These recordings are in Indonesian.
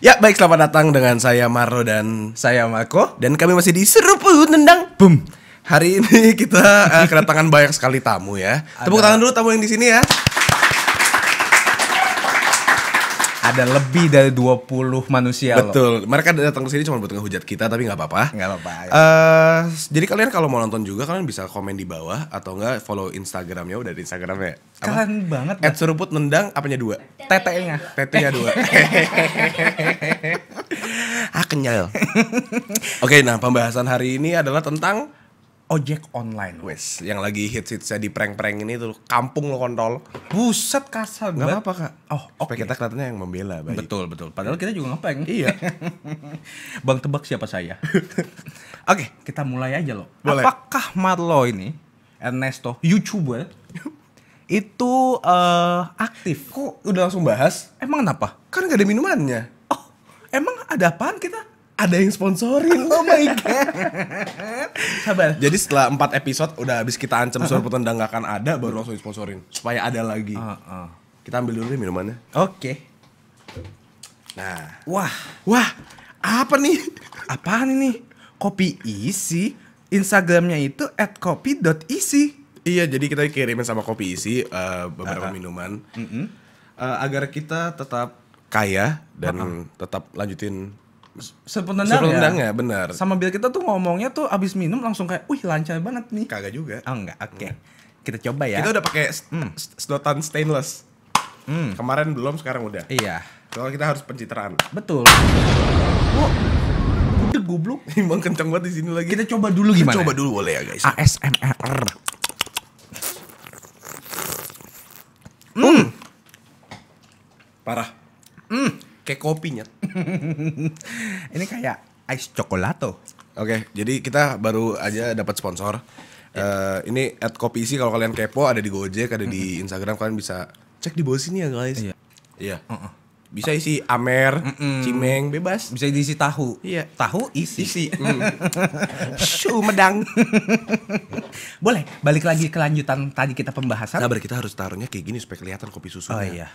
Ya baik selamat datang dengan saya Marlo dan saya Mako dan kami masih di Serupu nendang boom. Hari ini kita uh, kedatangan banyak sekali tamu ya. Tepuk tangan dulu tamu yang di sini ya. ada lebih dari 20 manusia Betul. Loh. Mereka datang ke sini cuma buat ngehujat kita tapi nggak apa-apa. Nggak apa-apa. Ya. Uh, jadi kalian kalau mau nonton juga kalian bisa komen di bawah atau enggak follow Instagramnya udah di Instagramnya. Keren banget. Ed Suruput nendang apanya dua? Tetehnya, nya dua. ah kenyal. Oke, nah pembahasan hari ini adalah tentang ojek online wes yang lagi hits hitsnya di prank prank ini tuh kampung lo kontol buset kasar Gak apa apa kak oh oke okay. kita kelihatannya yang membela Bayi. betul betul padahal kita juga ngepeng. iya bang tebak siapa saya oke okay. kita mulai aja lo. apakah Marlo ini Ernesto youtuber itu uh, aktif kok udah langsung bahas emang kenapa kan gak ada minumannya oh emang ada apaan kita ada yang sponsorin oh my god sabar jadi setelah empat episode udah habis kita ancam suruh petendang gak akan ada baru langsung sponsorin supaya ada lagi uh, uh. kita ambil dulu deh minumannya oke okay. nah wah wah apa nih apaan ini kopi isi instagramnya itu at kopi.isi iya jadi kita kirimin sama kopi isi uh, beberapa uh, minuman mm -hmm. uh, agar kita tetap kaya dan uh -huh. tetap lanjutin sebenarnya sebenarnya ya, benar sama biar kita tuh ngomongnya tuh abis minum langsung kayak wih lancar banget nih kagak juga oh enggak oke okay. kita coba ya kita udah pakai hmm. sedotan stainless hmm. kemarin belum sekarang udah iya soalnya kita harus pencitraan betul oh udah goblok emang kenceng banget di sini lagi kita coba dulu gimana kita coba dulu boleh ya guys ASMR hmm. hmm. parah hmm Kayak kopinya. Ini kayak ice chocolato. Oke, jadi kita baru aja dapat sponsor. Yeah. Iya. Uh, ini at kopi sih. kalau kalian kepo ada di Gojek, ada di Instagram kalian bisa cek di bawah sini ya guys. Iya. Iya. Uh -uh. Bisa isi amer, mm -mm. cimeng, bebas. Bisa diisi tahu. Iya. Tahu isi. Isi. Mm. Shu medang. Boleh balik lagi ke lanjutan tadi kita pembahasan. Sabar kita harus taruhnya kayak gini supaya kelihatan kopi susunya. Oh iya.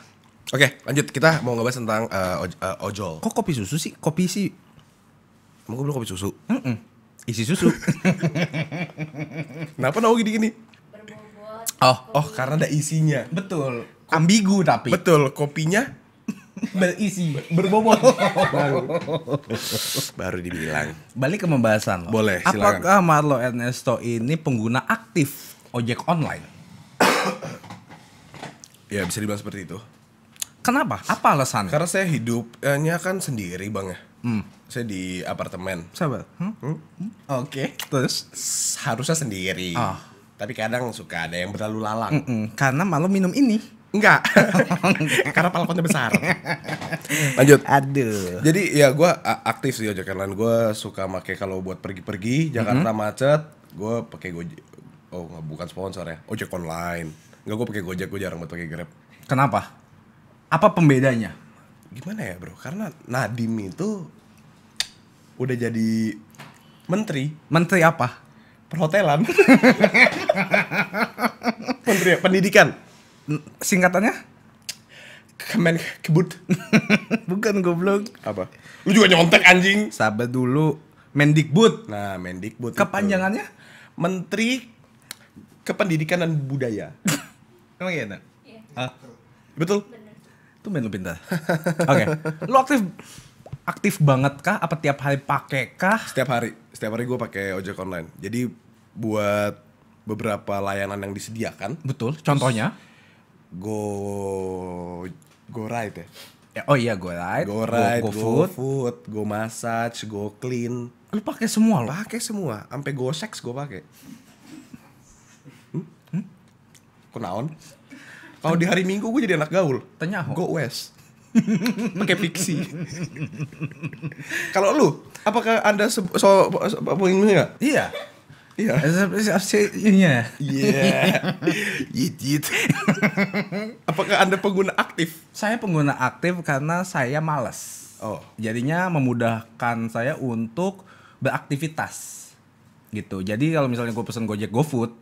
Oke, okay, lanjut kita mau ngebahas tentang uh, oj uh, ojol. Kok kopi susu sih? Kopi sih. Mau gue kopi susu. Mm -mm. Isi susu. Kenapa nawa gini-gini? Oh, oh karena ada isinya. Betul. Ko Ambigu tapi. Betul, kopinya berisi berbobot baru baru dibilang balik ke pembahasan lo. boleh silakan. apakah Marlo Ernesto ini pengguna aktif ojek online ya bisa dibilang seperti itu Kenapa? Apa alasannya? Karena saya hidupnya kan sendiri bang ya. Hmm. Saya di apartemen. Sabar. Hmm? Hmm? Oke. Okay. Terus? Harusnya sendiri. Oh. Tapi kadang suka ada yang berlalu lalang. Mm -mm. Karena malu minum ini. Enggak. Karena palkonnya besar. Lanjut. Aduh. Jadi ya gue aktif sih ojek online. Gue suka make kalau buat pergi-pergi. Jakarta mm -hmm. macet. Gue pakai gojek. Oh bukan sponsor ya. Ojek online. Enggak gue pakai gojek. Gue jarang buat pakai grab. Kenapa? Apa pembedanya? Gimana ya bro? Karena Nadim itu udah jadi menteri. Menteri apa? Perhotelan. menteri pendidikan. Singkatannya? Kemen kebut. Bukan goblok. Apa? Lu juga nyontek anjing. Sabar dulu. Mendikbud. Nah, Mendikbud. Kepanjangannya? Itu. Menteri Kependidikan dan Budaya. Emang iya, Nak? Iya. Betul. Bener. Tuh main lu pintar. Oke. Okay. Lu aktif aktif banget kah? Apa tiap hari pakai kah? Setiap hari. Setiap hari gue pakai ojek online. Jadi buat beberapa layanan yang disediakan. Betul. Contohnya? Go Go Ride ya. ya. Oh iya Go Ride, Go, ride, go, go, go food. food, Go Massage, Go Clean. Lu pakai semua lo? Pakai semua, sampai Go Sex gue pakai. Hmm? Hmm? Kunaon? Kalau di hari Minggu gue jadi anak gaul. Tenyaho. Go West. Pakai fiksi. Kalau lu, apakah Anda so, so, so enggak? Iya. Iya. Iya. Iya. Yit Apakah Anda pengguna aktif? Saya pengguna aktif karena saya malas. Oh. Jadinya memudahkan saya untuk beraktivitas. Gitu. Jadi kalau misalnya gue pesen Gojek GoFood,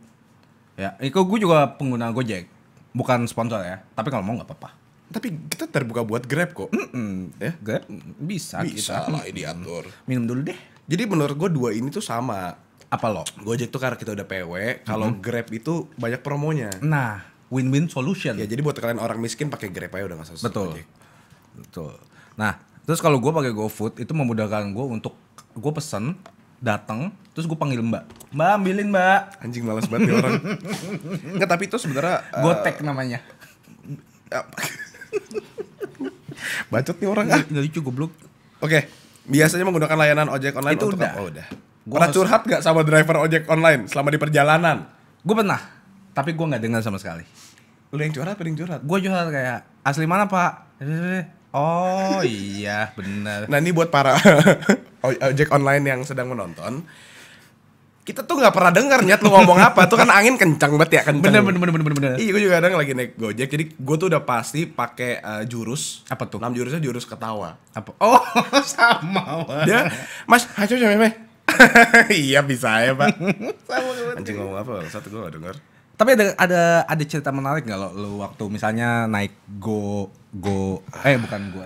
ya, itu gue juga pengguna Gojek bukan sponsor ya tapi kalau mau nggak apa-apa tapi kita terbuka buat grab kok mm -mm. ya grab bisa bisa kita. lah diatur minum dulu deh jadi menurut gue dua ini tuh sama apa lo gojek tuh karena kita udah pw kalau mm -hmm. grab itu banyak promonya nah win-win solution ya jadi buat kalian orang miskin pakai grab aja udah nggak usah betul gojek. betul nah terus kalau gue pakai gofood itu memudahkan gue untuk gue pesen datang terus gue panggil mbak mbak ambilin mbak anjing malas banget nih orang nggak tapi itu sebenarnya uh, eh, gotek namanya bacot nih orang ah. nggak lucu goblok oke okay. biasanya menggunakan layanan ojek online itu udah. gue Oh, udah gua pernah curhat gak sama driver ojek online selama di perjalanan gue pernah tapi gue nggak dengar sama sekali lu yang curhat paling curhat gue curhat kayak asli mana pak Oh iya benar. Nah ini buat para ojek online yang sedang menonton, kita tuh nggak pernah dengar niat lu ngomong apa tuh kan angin kencang banget ya kan. Bener bener bener bener bener. Iya gue juga kadang lagi naik gojek jadi gue tuh udah pasti pakai uh, jurus. Apa tuh? Nam jurusnya jurus ketawa. Apa? Oh sama. Ya, mas, hacu siapa Iya bisa ya pak. sama Anjing ngomong apa? Satu gue gak denger. Tapi ada ada ada cerita menarik nggak lo, lo waktu misalnya naik go Go eh bukan Go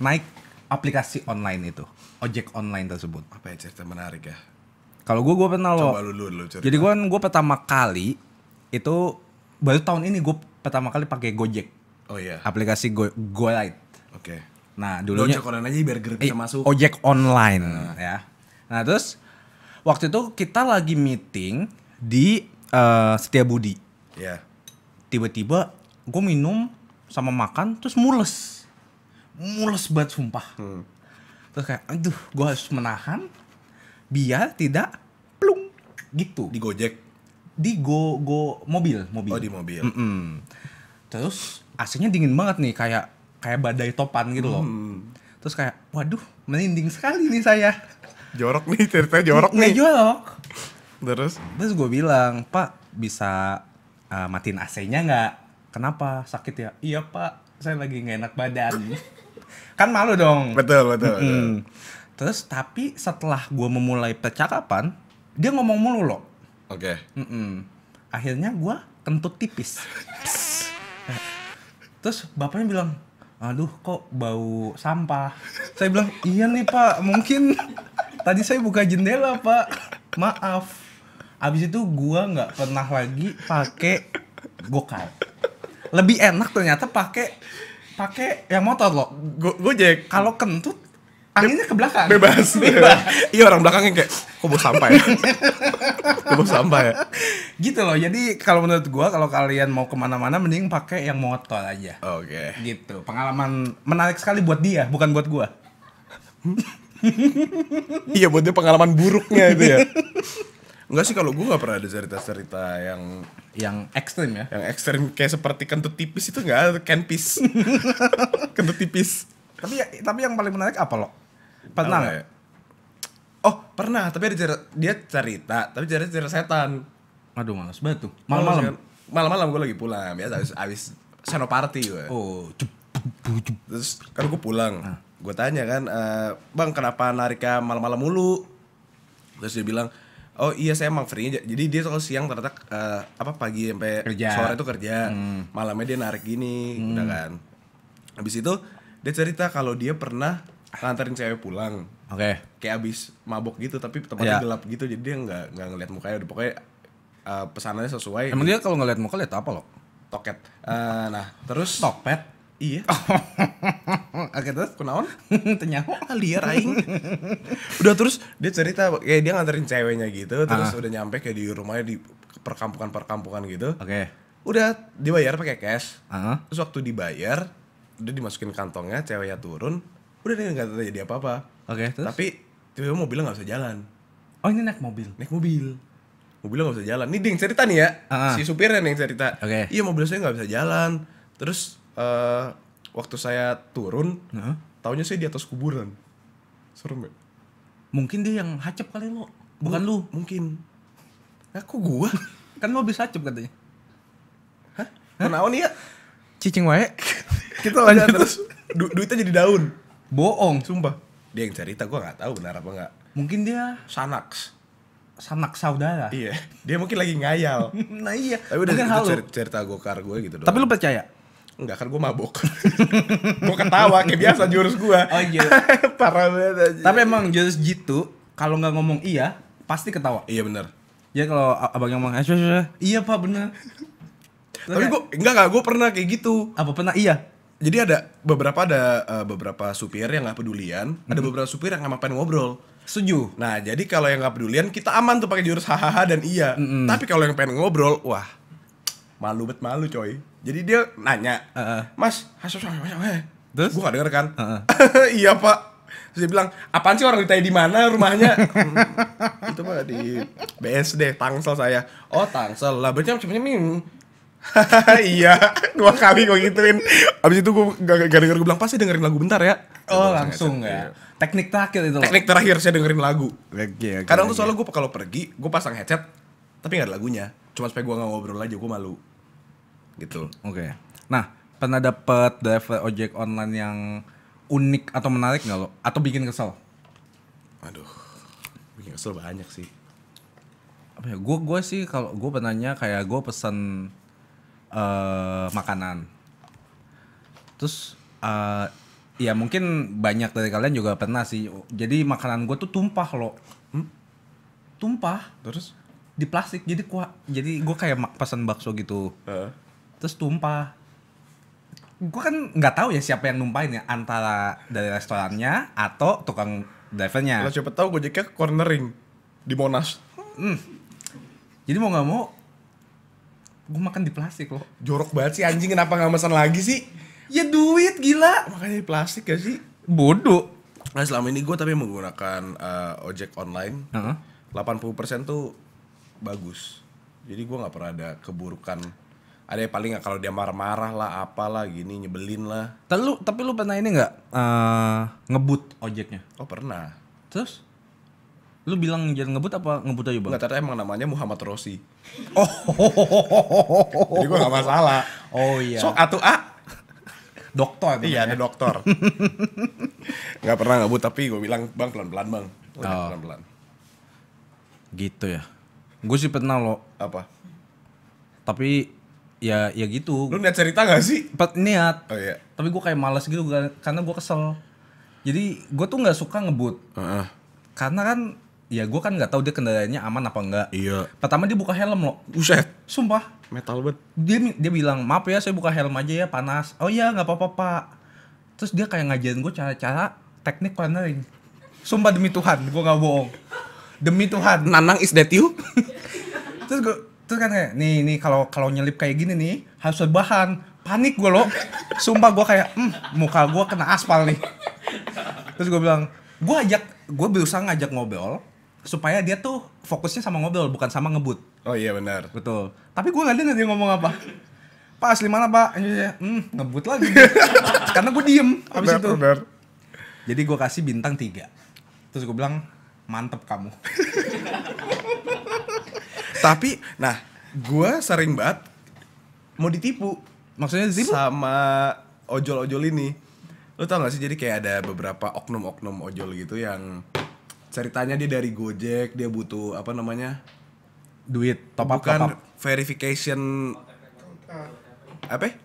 naik aplikasi online itu ojek online tersebut apa ya cerita menarik ya kalau gue gue pernah lo jadi gue kan gue pertama kali itu baru tahun ini gue pertama kali pakai Gojek oh iya aplikasi Go Go Lite. oke okay. nah dulunya ojek online aja biar eh, masuk ojek online nah. ya nah terus waktu itu kita lagi meeting di uh, eh, Setiabudi ya yeah. tiba-tiba gue minum sama makan terus mules mules banget sumpah hmm. terus kayak aduh gue harus menahan biar tidak plung gitu di gojek di go go mobil mobil oh di mobil mm -mm. terus aslinya dingin banget nih kayak kayak badai topan gitu loh hmm. terus kayak waduh merinding sekali nih saya jorok nih ceritanya jorok nih jorok terus terus gue bilang pak bisa uh, matiin AC-nya nggak kenapa sakit ya iya pak saya lagi nggak enak badan kan malu dong betul betul, mm -hmm. terus tapi setelah gue memulai percakapan dia ngomong mulu loh oke okay. mm -hmm. akhirnya gue kentut tipis terus bapaknya bilang aduh kok bau sampah saya bilang iya nih pak mungkin tadi saya buka jendela pak maaf abis itu gue nggak pernah lagi pakai gokar lebih enak ternyata pakai pakai yang motor loh. gue Gojek. Kalau kentut anginnya ke belakang. Bebas. Bebas. Iya orang belakangnya kayak kok bos sampah ya. kok bos sampah ya. Gitu loh. Jadi kalau menurut gua kalau kalian mau kemana-mana mending pakai yang motor aja. Oke. Okay. Gitu. Pengalaman menarik sekali buat dia, bukan buat gua. Hmm? iya buat dia pengalaman buruknya itu ya. Enggak sih kalau gue gak pernah ada cerita-cerita yang yang ekstrim ya. Yang ekstrim kayak seperti kentut tipis itu enggak kenpis. kentut tipis. Tapi ya, tapi yang paling menarik apa lo? Pernah nggak? Ya? Oh pernah, tapi ada cerita, dia cerita, tapi cerita cerita setan. Aduh males banget tuh. Malam-malam. Malam-malam gue lagi pulang, biasa abis, abis senoparty gue. Oh, cup, Terus kan gue pulang, nah. gue tanya kan, e, bang kenapa nariknya malam-malam mulu? Terus dia bilang, Oh iya saya emang free aja. jadi dia kalau siang ternyata uh, apa pagi sampai kerja. sore itu kerja hmm. malamnya dia narik gini hmm. udah kan habis itu dia cerita kalau dia pernah nganterin cewek pulang oke okay. kayak abis mabok gitu tapi tempatnya yeah. gelap gitu jadi dia nggak nggak ngeliat mukanya udah pokoknya uh, pesanannya sesuai emang dia kalau ngeliat muka liat apa loh toket uh, nah terus topet Iya. Oke terus kunaon? Tenyaho liar ya, aing. udah terus dia cerita kayak dia nganterin ceweknya gitu, terus ah. udah nyampe kayak di rumahnya di perkampungan-perkampungan gitu. Oke. Udah dibayar pakai cash. Uh. Terus waktu dibayar, udah dimasukin kantongnya, ceweknya turun. Udah dia nggak terjadi apa-apa. Oke, Tapi tiba-tiba mobilnya nggak bisa jalan. Oh ini naik mobil? Naik mobil mobilnya nggak bisa jalan. Nih ding cerita nih ya, ah. si supirnya nih yang cerita. Okay. Iya mobilnya saya nggak bisa jalan. Terus Eh, waktu saya turun, huh? taunya saya di atas kuburan. Serem ya? Mungkin dia yang hacep kali lo. Bukan M lu. Mungkin. Aku gua. kan lo bisa hacep katanya. Hah? Kenapa nih ya? Cicing wae. Kita lanjut terus. Du duitnya jadi daun. Boong, Sumpah. Dia yang cerita gua nggak tahu benar apa nggak. Mungkin dia Sanaks. Sanak saudara. Iya. Dia mungkin lagi ngayal. nah iya. Tapi udah cerita, cerita gokar gue gitu doang. Tapi lu percaya? Enggak, kan gue mabok. gue ketawa kayak biasa jurus gue. Oh iya. Parah banget aja. Tapi emang jurus jitu kalau gak ngomong iya, pasti ketawa. Iya bener Ya kalau abang yang ngomong eh, iya pak bener Tapi gue enggak enggak gue pernah kayak gitu. Apa pernah iya? Jadi ada beberapa ada uh, eh, beberapa supir yang gak pedulian, hmm. ada beberapa supir yang nggak mhm. pengen ngobrol. Setuju. Nah jadi kalau yang gak pedulian kita aman tuh pakai jurus hahaha dan iya. Mm -mm. Tapi kalau yang pengen ngobrol, wah malu bet malu coy jadi dia nanya uh -uh. mas hasil eh. terus gue gak denger kan iya pak Terus dia bilang, apaan sih orang ditanya di mana rumahnya? Hmm. itu Pak di BSD, Tangsel saya. Oh Tangsel, lah berarti macamnya ming. iya, dua kali gue gituin. Abis itu gue gak, gak denger gue bilang pasti dengerin lagu bentar ya. Oh langsung ya. Teknik terakhir itu. Teknik terakhir saya dengerin lagu. Oke, Kadang tuh soalnya gue kalau pergi gue pasang headset tapi gak ada lagunya. Cuma supaya gue gak ngobrol aja gue malu gitu. Oke. Okay. Nah, pernah dapat driver ojek online yang unik atau menarik nggak lo? Atau bikin kesel? Aduh, bikin kesel banyak sih. Apa ya? Gue gue sih kalau gue penanya kayak gue pesan uh, eh, makanan. Terus uh, ya mungkin banyak dari kalian juga pernah sih. Jadi makanan gue tuh tumpah loh. Hmm? Tumpah. Terus? Di plastik. Jadi gua jadi gue kayak pesan bakso gitu. Uh terus tumpah gue kan nggak tahu ya siapa yang numpain ya antara dari restorannya atau tukang drivernya. lo siapa tahu gojeknya cornering di Monas. Hmm. Jadi mau nggak mau gue makan di plastik loh. Jorok banget sih anjing kenapa nggak pesan lagi sih? Ya duit gila. Makanya di plastik ya sih. Bodoh. Nah selama ini gue tapi menggunakan uh, ojek online. Uh -huh. 80% tuh bagus. Jadi gue nggak pernah ada keburukan ada yang paling kalau dia marah-marah lah apalah gini nyebelin lah tapi lu tapi lu pernah ini nggak uh, ngebut ojeknya oh pernah terus lu bilang jangan ngebut apa ngebut aja bang? Nggak, ternyata emang namanya Muhammad Rosi. oh, jadi gue gak masalah. Oh iya. So atau ah, dokter. Iya ada dokter. gak pernah ngebut tapi gue bilang bang pelan pelan bang. Udah, oh. pelan pelan. Gitu ya. Gue sih pernah lo. Apa? Tapi ya ya gitu lu niat cerita gak sih Pat, niat oh, iya. tapi gue kayak malas gitu karena gue kesel jadi gue tuh nggak suka ngebut uh -uh. karena kan ya gue kan nggak tahu dia kendaraannya aman apa enggak iya pertama dia buka helm loh uset sumpah metal banget dia dia bilang maaf ya saya buka helm aja ya panas oh iya nggak apa-apa pak terus dia kayak ngajarin gue cara-cara teknik cornering sumpah demi Tuhan gue nggak bohong demi Tuhan nanang is that you terus gue Terus kan kayak, nih, nih kalau kalau nyelip kayak gini nih, harus bahan. Panik gue loh. Sumpah gue kayak, hmm, muka gue kena aspal nih. Terus gue bilang, gue ajak, gue berusaha ngajak ngobrol, supaya dia tuh fokusnya sama ngobrol, bukan sama ngebut. Oh iya benar. Betul. Tapi gue nggak dengar dia ngomong apa. Pak asli mana pak? Iya, iya, iya. Hmm, ngebut lagi. Karena gue diem abis benar, itu. Benar. Jadi gue kasih bintang tiga. Terus gue bilang, mantep kamu tapi nah gue sering banget mau ditipu maksudnya ditipu? sama ojol-ojol ini lo tau gak sih jadi kayak ada beberapa oknum-oknum ojol gitu yang ceritanya dia dari Gojek dia butuh apa namanya duit top up, bukan top up. verification apa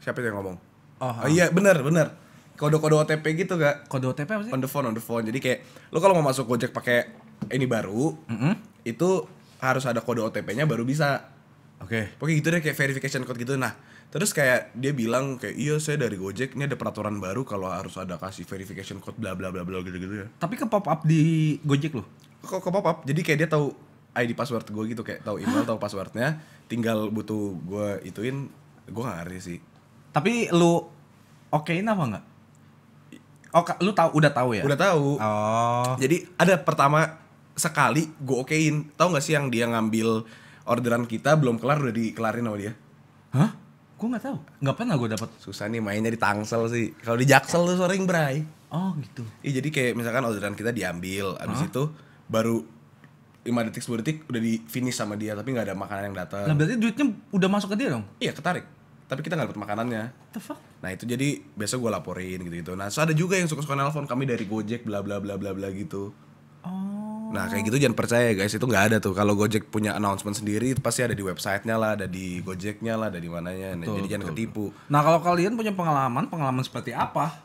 siapa yang ngomong oh, oh iya benar benar kode-kode OTP gitu gak? Kode OTP apa sih? On the phone, on the phone. Jadi kayak lo kalau mau masuk Gojek pakai ini baru, mm -hmm. itu harus ada kode OTP-nya baru bisa. Oke. Okay. Pokoknya gitu deh kayak verification code gitu. Nah, terus kayak dia bilang kayak iya saya dari Gojek ini ada peraturan baru kalau harus ada kasih verification code bla bla bla bla gitu gitu ya. Tapi ke pop up di Gojek loh. Kok ke pop up? Jadi kayak dia tahu ID password gue gitu kayak tahu email, tahu passwordnya, tinggal butuh gue ituin, gue gak ngerti sih. Tapi lu okein apa enggak? Oh, lu tahu udah tahu ya? Udah tahu. Oh. Jadi ada pertama sekali gue okein tau gak sih yang dia ngambil orderan kita belum kelar udah dikelarin sama dia hah gue nggak tahu nggak pernah gue dapat susah nih mainnya di Tangsel sih kalau di Jaksel tuh sering berai. oh gitu iya jadi kayak misalkan orderan kita diambil abis huh? itu baru 5 detik 10 detik udah di finish sama dia tapi nggak ada makanan yang datang nah berarti duitnya udah masuk ke dia dong iya ketarik tapi kita nggak dapat makanannya. What the fuck? Nah itu jadi biasa gue laporin gitu gitu. Nah so ada juga yang suka suka nelfon kami dari Gojek bla bla bla bla bla gitu. Oh. Nah kayak oh. gitu jangan percaya guys itu nggak ada tuh kalau Gojek punya announcement sendiri pasti ada di websitenya lah, ada di Gojeknya lah, ada di mananya. Nah, betul, jadi betul, jangan ketipu. Nah kalau kalian punya pengalaman, pengalaman seperti apa?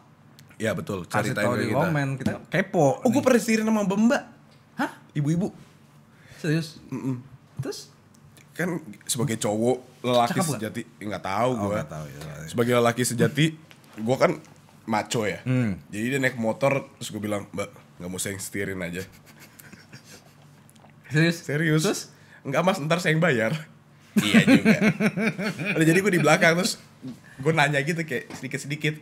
Ya betul. Kasih tahu di komen kita kepo. Oh gue pernah sendiri sama Bemba. Hah? Ibu-ibu. Serius? Mm -mm. Terus? Kan sebagai cowok lelaki Cakap sejati eh, nggak tahu oh, gue. Tahu, ya. Sebagai lelaki sejati, gue kan maco ya. Hmm. Jadi dia naik motor terus gue bilang mbak nggak mau saya yang setirin aja. Serius? Serius. Terus? Enggak mas, ntar saya yang bayar. iya juga. Udah, jadi gue di belakang terus gue nanya gitu kayak sedikit-sedikit.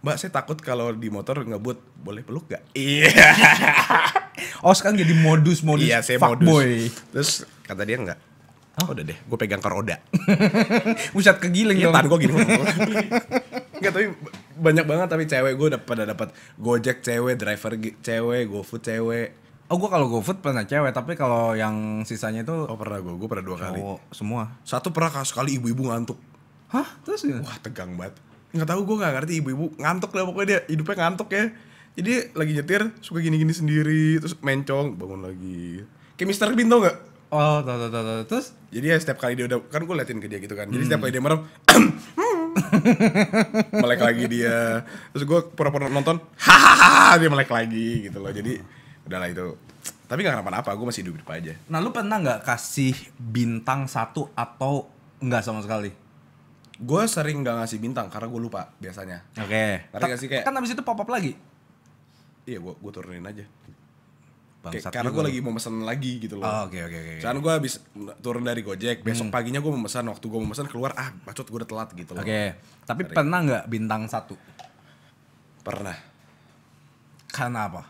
Mbak saya takut kalau di motor ngebut boleh peluk gak? Iya. oh sekarang jadi modus modus. Iya saya modus. Terus kata dia enggak. Oh udah deh, gue pegang karoda. Pusat kegiling ya, dong. gue gini. Enggak tapi banyak banget tapi cewek gue udah pada dapat Gojek cewek, driver cewek, GoFood cewek Oh gue kalau GoFood pernah cewek, tapi kalau yang sisanya itu Oh pernah gue, gue pernah dua kali. semua. Satu pernah sekali ibu-ibu ngantuk. Hah? Terus ya? Wah tegang banget. Nggak tahu gue nggak ngerti ibu-ibu ngantuk lah pokoknya dia hidupnya ngantuk ya. Jadi lagi nyetir suka gini-gini sendiri, terus mencong bangun lagi. Kayak Mister Bean tau nggak? Oh, tau, tau, tau, Terus? Jadi ya setiap kali dia udah, kan gue liatin ke dia gitu kan. Jadi setiap hmm. kali dia merem, melek lagi dia. Terus gue pura-pura nonton, hahaha dia melek lagi gitu loh. Jadi udahlah itu tapi gak kenapa-napa gue masih hidup hidup aja nah lu pernah nggak kasih bintang satu atau nggak sama sekali gue sering nggak ngasih bintang karena gue lupa biasanya oke okay. tapi kayak kan abis itu pop up lagi iya gue gue turunin aja Kayak, karena gue lagi mau pesan lagi gitu loh. Oh, oke oke oke. karena gue habis turun dari Gojek, hmm. besok paginya gue mau pesan. Waktu gue mau pesan keluar, ah bacot gue udah telat gitu loh. Oke. Okay. Tapi Tari. pernah nggak bintang satu? Pernah. Karena apa?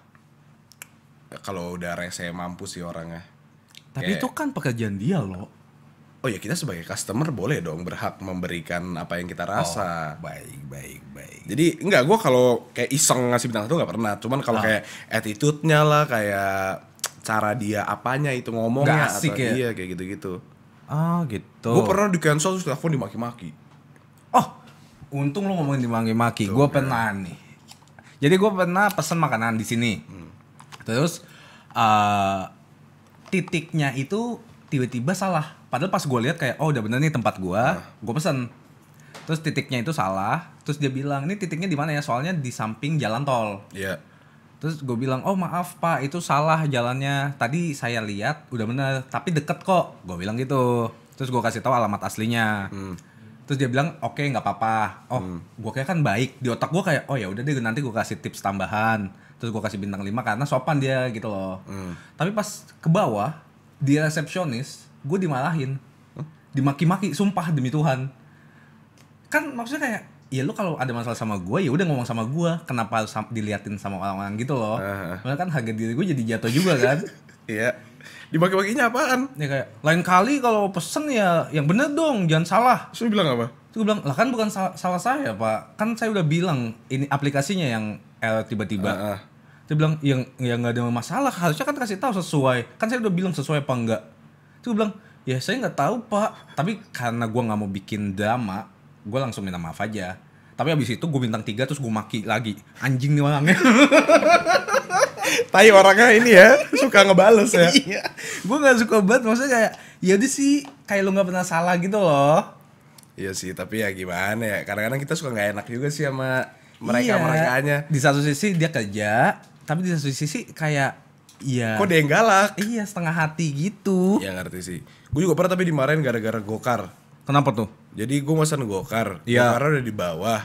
kalau udah rese mampu sih orangnya. Tapi Kayak, itu kan pekerjaan dia loh. Oh ya kita sebagai customer boleh dong berhak memberikan apa yang kita rasa. Oh, baik baik baik. Jadi enggak gue kalau kayak iseng ngasih bintang satu nggak pernah. Cuman kalau ah. kayak attitude-nya lah kayak cara dia apanya itu ngomongnya gak asik atau ya? dia kayak gitu-gitu. Ah gitu. Gue pernah di cancel terus telepon dimaki-maki. Oh untung lo ngomongin dimaki-maki. Gue iya. pernah nih. Jadi gue pernah pesen makanan di sini. Hmm. Terus uh, titiknya itu tiba-tiba salah. Padahal pas gue lihat kayak oh udah bener nih tempat gue, uh. gue pesen. Terus titiknya itu salah. Terus dia bilang ini titiknya di mana ya? Soalnya di samping jalan tol. Iya. Yeah. Terus gue bilang oh maaf pak itu salah jalannya. Tadi saya lihat udah bener tapi deket kok. Gue bilang gitu. Terus gue kasih tahu alamat aslinya. Hmm. Terus dia bilang oke okay, nggak apa-apa. Oh hmm. gue kayak kan baik di otak gue kayak oh ya udah deh nanti gue kasih tips tambahan terus gue kasih bintang 5 karena sopan dia gitu loh hmm. tapi pas ke bawah di resepsionis gue dimalahin huh? dimaki-maki sumpah demi Tuhan kan maksudnya kayak ya lu kalau ada masalah sama gue ya udah ngomong sama gue kenapa harus diliatin sama orang-orang gitu loh uh ah, -huh. Ah. kan harga diri gue jadi jatuh juga kan iya dimaki baginya apaan ya kayak lain kali kalau pesen ya yang bener dong jangan salah terus bilang apa terus gue bilang lah kan bukan salah, salah saya pak kan saya udah bilang ini aplikasinya yang error tiba-tiba uh -uh dia bilang yang ya nggak ada masalah harusnya kan kasih tahu sesuai kan saya udah bilang sesuai apa enggak dia bilang ya saya nggak tahu pak tapi karena gue nggak mau bikin drama gue langsung minta maaf aja tapi abis itu gue bintang tiga terus gue maki lagi anjing nih orangnya tapi orangnya ini ya suka ngebales ya iya. gue nggak suka banget maksudnya kayak ya udah sih kayak lu nggak pernah salah gitu loh iya sih tapi ya gimana ya kadang-kadang kita suka nggak enak juga sih sama mereka iya. di satu sisi dia kerja tapi di satu sisi kayak Iya. Kok dia yang galak? Iya setengah hati gitu. Ya ngerti sih. Gue juga pernah tapi dimarahin gara-gara gokar. Kenapa tuh? Jadi gue masan gokar. Iya. Gokar udah di bawah.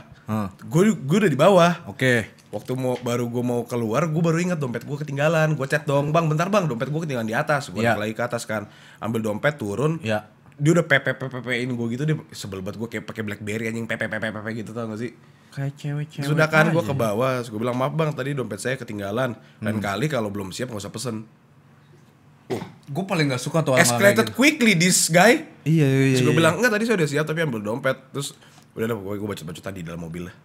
Gue hmm. gue udah di bawah. Oke. Okay. Waktu mau baru gue mau keluar, gue baru inget dompet gue ketinggalan. Gue chat dong, bang, bentar bang, dompet gue ketinggalan di atas. Gue yeah. lagi ke atas kan, ambil dompet turun. Iya. Yeah. Dia udah pepe pepe pepein gue gitu, dia sebel banget gue kayak pakai blackberry anjing pepe pepe pepe gitu tau gak sih? kayak cewek-cewek sudah kan gue ke bawah gue bilang maaf bang tadi dompet saya ketinggalan lain hmm. kali kalau belum siap nggak usah pesen Oh. Gue paling gak suka tuh Escalated gitu. quickly this guy Iya iya iya gue iya. bilang enggak tadi saya udah siap tapi ambil dompet Terus udah lah gue bacot baca tadi dalam mobil lah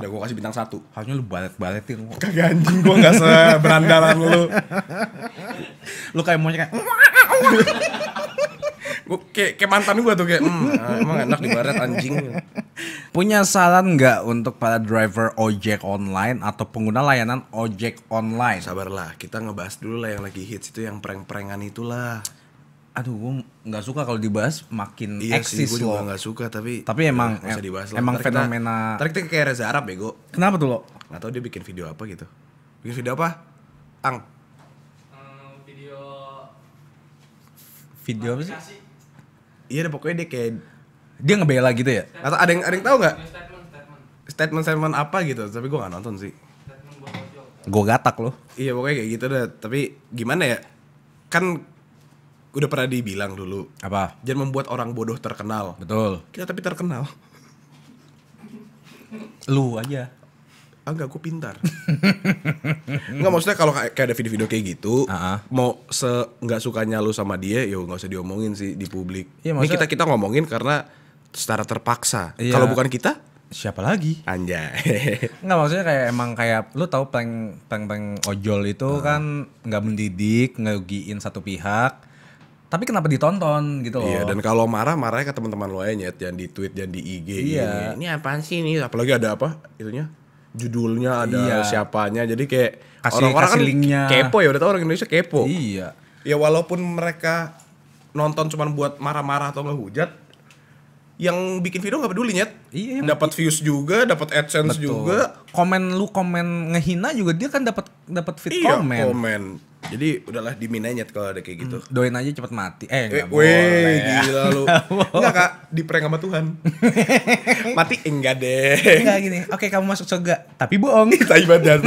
ada gue kasih bintang satu. Harusnya lu balet-baletin. Kagak anjing gue gak seberandaran lu. lu kayak monyet kayak... Gue kayak, kayak mantan gue tuh kayak, hmm, ah, emang enak di barat anjing. Punya saran nggak untuk para driver ojek online atau pengguna layanan ojek online? Sabarlah, kita ngebahas dulu lah yang lagi hits itu yang prank-prankan itulah aduh gue nggak suka kalau dibahas makin iya eksis sih, gue juga nggak suka tapi tapi ya emang ya, lah. emang fenomena tarik kita kayak Reza Arab bego kenapa tuh lo nggak tau dia bikin video apa gitu bikin video apa ang eh, video video apa sih iya deh pokoknya dia kayak dia ngebela gitu ya atau ada yang ada yang tahu nggak statement statement apa gitu tapi gue gak nonton sih gue gatak loh iya pokoknya kayak gitu deh tapi gimana ya kan udah pernah dibilang dulu apa jangan membuat orang bodoh terkenal betul kita tapi terkenal lu aja ah enggak gue pintar Enggak maksudnya kalau kayak ada video-video kayak gitu uh -huh. mau se nggak sukanya lu sama dia ya nggak usah diomongin sih di publik ya, maksudnya... ini kita kita ngomongin karena secara terpaksa ya. kalau bukan kita siapa lagi anjay nggak maksudnya kayak emang kayak lu tahu peng peng peng ojol itu uh. kan nggak mendidik ngerugiin satu pihak tapi kenapa ditonton gitu iya, loh. Iya, dan kalau marah marahnya ke teman-teman lo aja nyet, jangan di tweet, jangan di IG. Iya. Ini, ini apaan sih ini? Apalagi ada apa itunya? judulnya ada iya. siapanya jadi kayak orang-orang kan kepo ya udah tau orang Indonesia kepo iya ya walaupun mereka nonton cuman buat marah-marah atau ngehujat yang bikin video nggak peduli nyet iya dapat views juga dapat adsense Betul. juga komen lu komen ngehina juga dia kan dapat dapat fit iya, komen komen jadi udahlah dimin kalau ada kayak gitu. Hmm, doain aja cepat mati. Eh, eh boleh. ya. gila lu. enggak, Kak, di prank sama Tuhan. mati enggak deh. Enggak gini. Oke, kamu masuk surga, tapi bohong. Tai banget.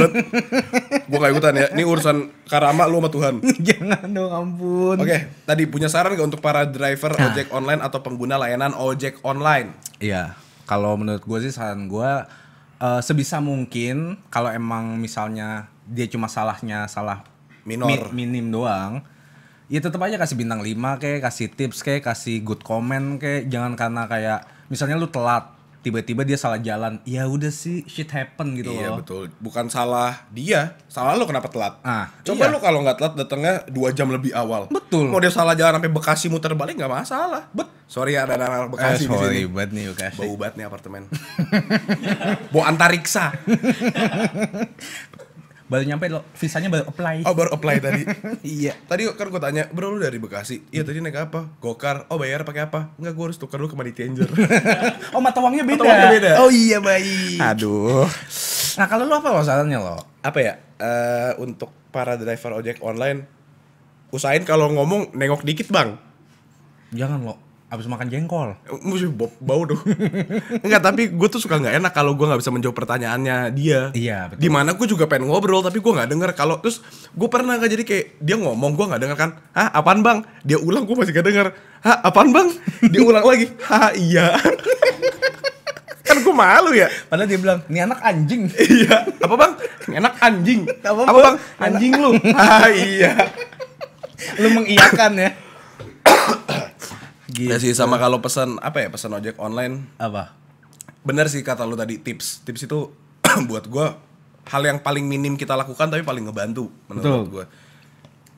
Gua kayak ikutan ya. Ini urusan karama lu sama Tuhan. Jangan dong, ampun. Oke, tadi punya saran enggak untuk para driver nah. ojek online atau pengguna layanan ojek online? Iya. Kalau menurut gue sih saran gue uh, sebisa mungkin kalau emang misalnya dia cuma salahnya salah minor mi, minim doang ya tetap aja kasih bintang 5 kayak kasih tips kayak kasih good comment kayak jangan karena kayak misalnya lu telat tiba-tiba dia salah jalan ya udah sih shit happen gitu iya, loh iya betul bukan salah dia salah lu kenapa telat ah, coba iya. lu kalau nggak telat datangnya dua jam lebih awal betul mau dia salah jalan sampai bekasi muter balik nggak masalah bet sorry ada ya, anak, -anak bekasi eh, sorry, di banget nih bekasi bau banget nih apartemen bau antariksa baru nyampe lo visanya baru apply oh baru apply tadi iya tadi kan gue tanya bro lu dari Bekasi iya tadi naik apa gokar oh bayar pakai apa enggak gue harus tukar dulu ke Money Changer oh mata uangnya beda. Mata beda oh iya baik aduh nah kalau lu apa masalahnya lo apa ya uh, untuk para driver ojek online usahain kalau ngomong nengok dikit bang jangan lo Abis makan jengkol. Bob, bau dong. Enggak, tapi gue tuh suka nggak enak kalau gue nggak bisa menjawab pertanyaannya dia. Iya, di Dimana gue juga pengen ngobrol, tapi gue nggak denger. Kalau terus gue pernah nggak jadi kayak dia ngomong, gue nggak denger kan. Hah, apaan bang? Dia ulang, gue masih gak denger. Hah, apaan bang? Dia ulang lagi. Hah, iya. kan gue malu ya. Padahal dia bilang, ini anak anjing. iya. Apa bang? Ini anak anjing. Apa, Apa bang? Anjing lu. Hah, iya. lu mengiyakan ya. Gitu. Ya sih sama kalau pesan apa ya pesan ojek online. Apa? Bener sih kata lu tadi tips. Tips itu buat gue hal yang paling minim kita lakukan tapi paling ngebantu menurut Betul. gua.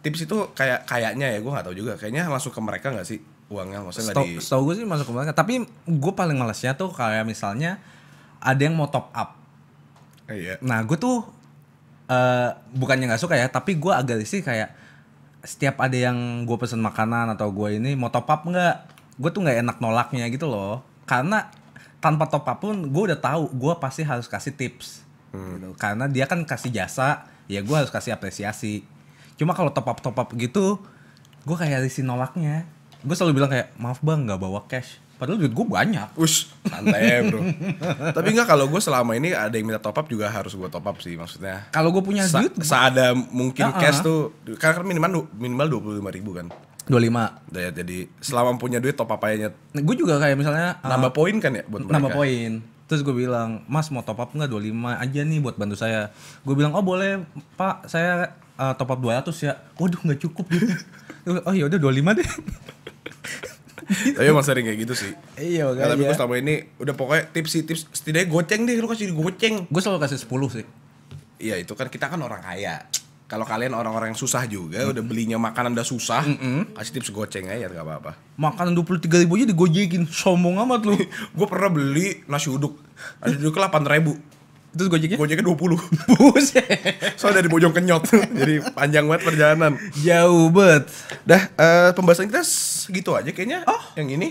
Tips itu kayak kayaknya ya gua nggak tahu juga. Kayaknya masuk ke mereka nggak sih uangnya maksudnya nggak di. Setahu gua sih masuk ke mereka. Tapi gue paling malesnya tuh kayak misalnya ada yang mau top up. Iya. Nah, gue tuh uh, bukannya nggak suka ya, tapi gue agak sih kayak setiap ada yang gue pesen makanan atau gue ini mau top up nggak gue tuh nggak enak nolaknya gitu loh karena tanpa top up pun gue udah tahu gue pasti harus kasih tips hmm. gitu. karena dia kan kasih jasa ya gue harus kasih apresiasi cuma kalau top up top up gitu gue kayak risi nolaknya gue selalu bilang kayak maaf bang nggak bawa cash Padahal duit gue banyak. Ush, santai bro. Tapi enggak kalau gue selama ini ada yang minta top up juga harus gue top up sih maksudnya. Kalau gue punya Sa duit. Seada mungkin uh -uh. cash tuh, karena kan minimal minimal dua puluh lima ribu kan. 25 ya, Jadi selama punya duit top up aja nah, Gue juga kayak misalnya ah, Nambah poin kan ya buat mereka Nambah poin Terus gue bilang Mas mau top up nggak 25 aja nih buat bantu saya Gue bilang oh boleh pak saya uh, top up 200 ya Waduh nggak cukup gitu Oh yaudah 25 deh Tapi emang sering kayak gitu sih. Iya nah, makanya. tapi gue ya. selama ini udah pokoknya tips sih tips. Setidaknya goceng deh, lu kasih goceng. Gue selalu kasih 10 sih. Iya itu kan kita kan orang kaya. Kalau kalian orang-orang yang susah juga, mm. udah belinya makanan udah susah, mm -hmm. kasih tips goceng aja gak apa-apa. Makanan dua puluh tiga ribu aja digojekin, sombong amat lu. gue pernah beli nasi uduk, nasi uduk delapan ribu. Terus gojeknya? Gojeknya 20 Buset Soalnya dari Bojong Kenyot Jadi panjang banget perjalanan Jauh banget Dah uh, pembahasan kita segitu aja kayaknya Oh Yang ini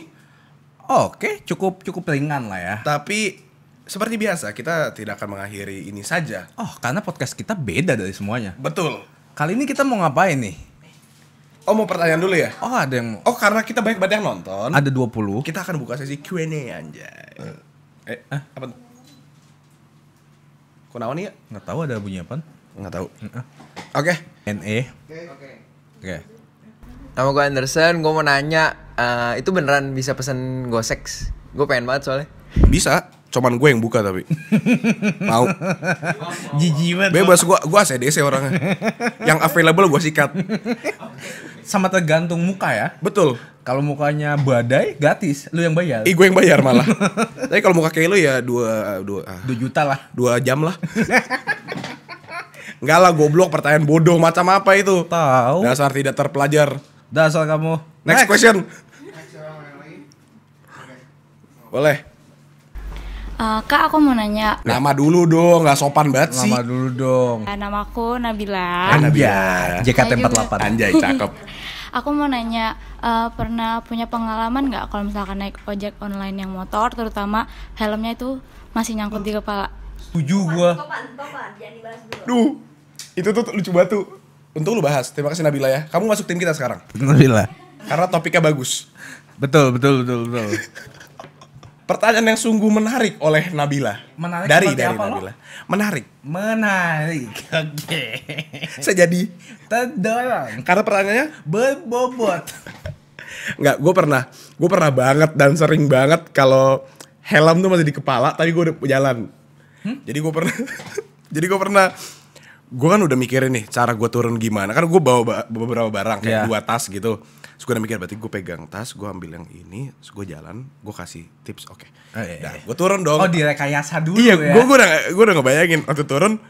Oke okay. cukup cukup ringan lah ya Tapi seperti biasa kita tidak akan mengakhiri ini saja Oh karena podcast kita beda dari semuanya Betul Kali ini kita mau ngapain nih? Oh mau pertanyaan dulu ya? Oh ada yang Oh karena kita banyak banget yang nonton. Ada 20. Kita akan buka sesi Q&A anjay. Eh, eh apa? tuh? Kunaon ya? Nggak tahu ada bunyi apa? Nggak tahu. Oke. N E. Oke. Oke. Nama gue Anderson, gue mau nanya, uh, itu beneran bisa pesen gue seks? Gue pengen banget soalnya. Bisa, cuman gue yang buka tapi. mau. Jijik banget. Bebas gue, gue ACDC orangnya. yang available gue sikat. Sama tergantung muka ya. Betul. Kalau mukanya badai gratis, lu yang bayar. Ih, gue yang bayar malah. Tapi kalau muka kayak lu ya dua dua ah, Dua juta lah. dua jam lah. Enggak lah goblok pertanyaan bodoh macam apa itu? Tahu. Dasar tidak terpelajar. Dasar kamu. Next, Next. question. Boleh. Uh, Kak, aku mau nanya. Nama dulu dong, gak sopan banget sih. Nama dulu dong. Uh, eh, Nama aku ah, Nabila. Anjay, JKT48. Anjay, cakep. aku mau nanya uh, pernah punya pengalaman nggak kalau misalkan naik ojek online yang motor terutama helmnya itu masih nyangkut di kepala setuju gua topan, topan. duh itu tuh lucu banget tuh untung lu bahas terima kasih Nabila ya kamu masuk tim kita sekarang Nabila karena topiknya bagus betul betul betul betul pertanyaan yang sungguh menarik oleh Nabila. Menarik dari dari apa Nabila. Lo? Menarik. Menarik. Oke. Okay. Saya jadi terdorong. Karena pertanyaannya berbobot. Enggak, gue pernah, gue pernah banget dan sering banget kalau helm tuh masih di kepala, tapi gue udah jalan. Hmm? Jadi gue pernah, jadi gue pernah, gue kan udah mikirin nih cara gue turun gimana. Kan gue bawa beberapa barang kayak yeah. dua tas gitu Terus gue udah mikir berarti gue pegang tas, gue ambil yang ini, terus gue jalan, gue kasih tips, oke. Okay. Oh, iya, iya. gue turun dong. Oh, direkayasa dulu iya, ya. Iya, gue udah gue udah ngebayangin waktu turun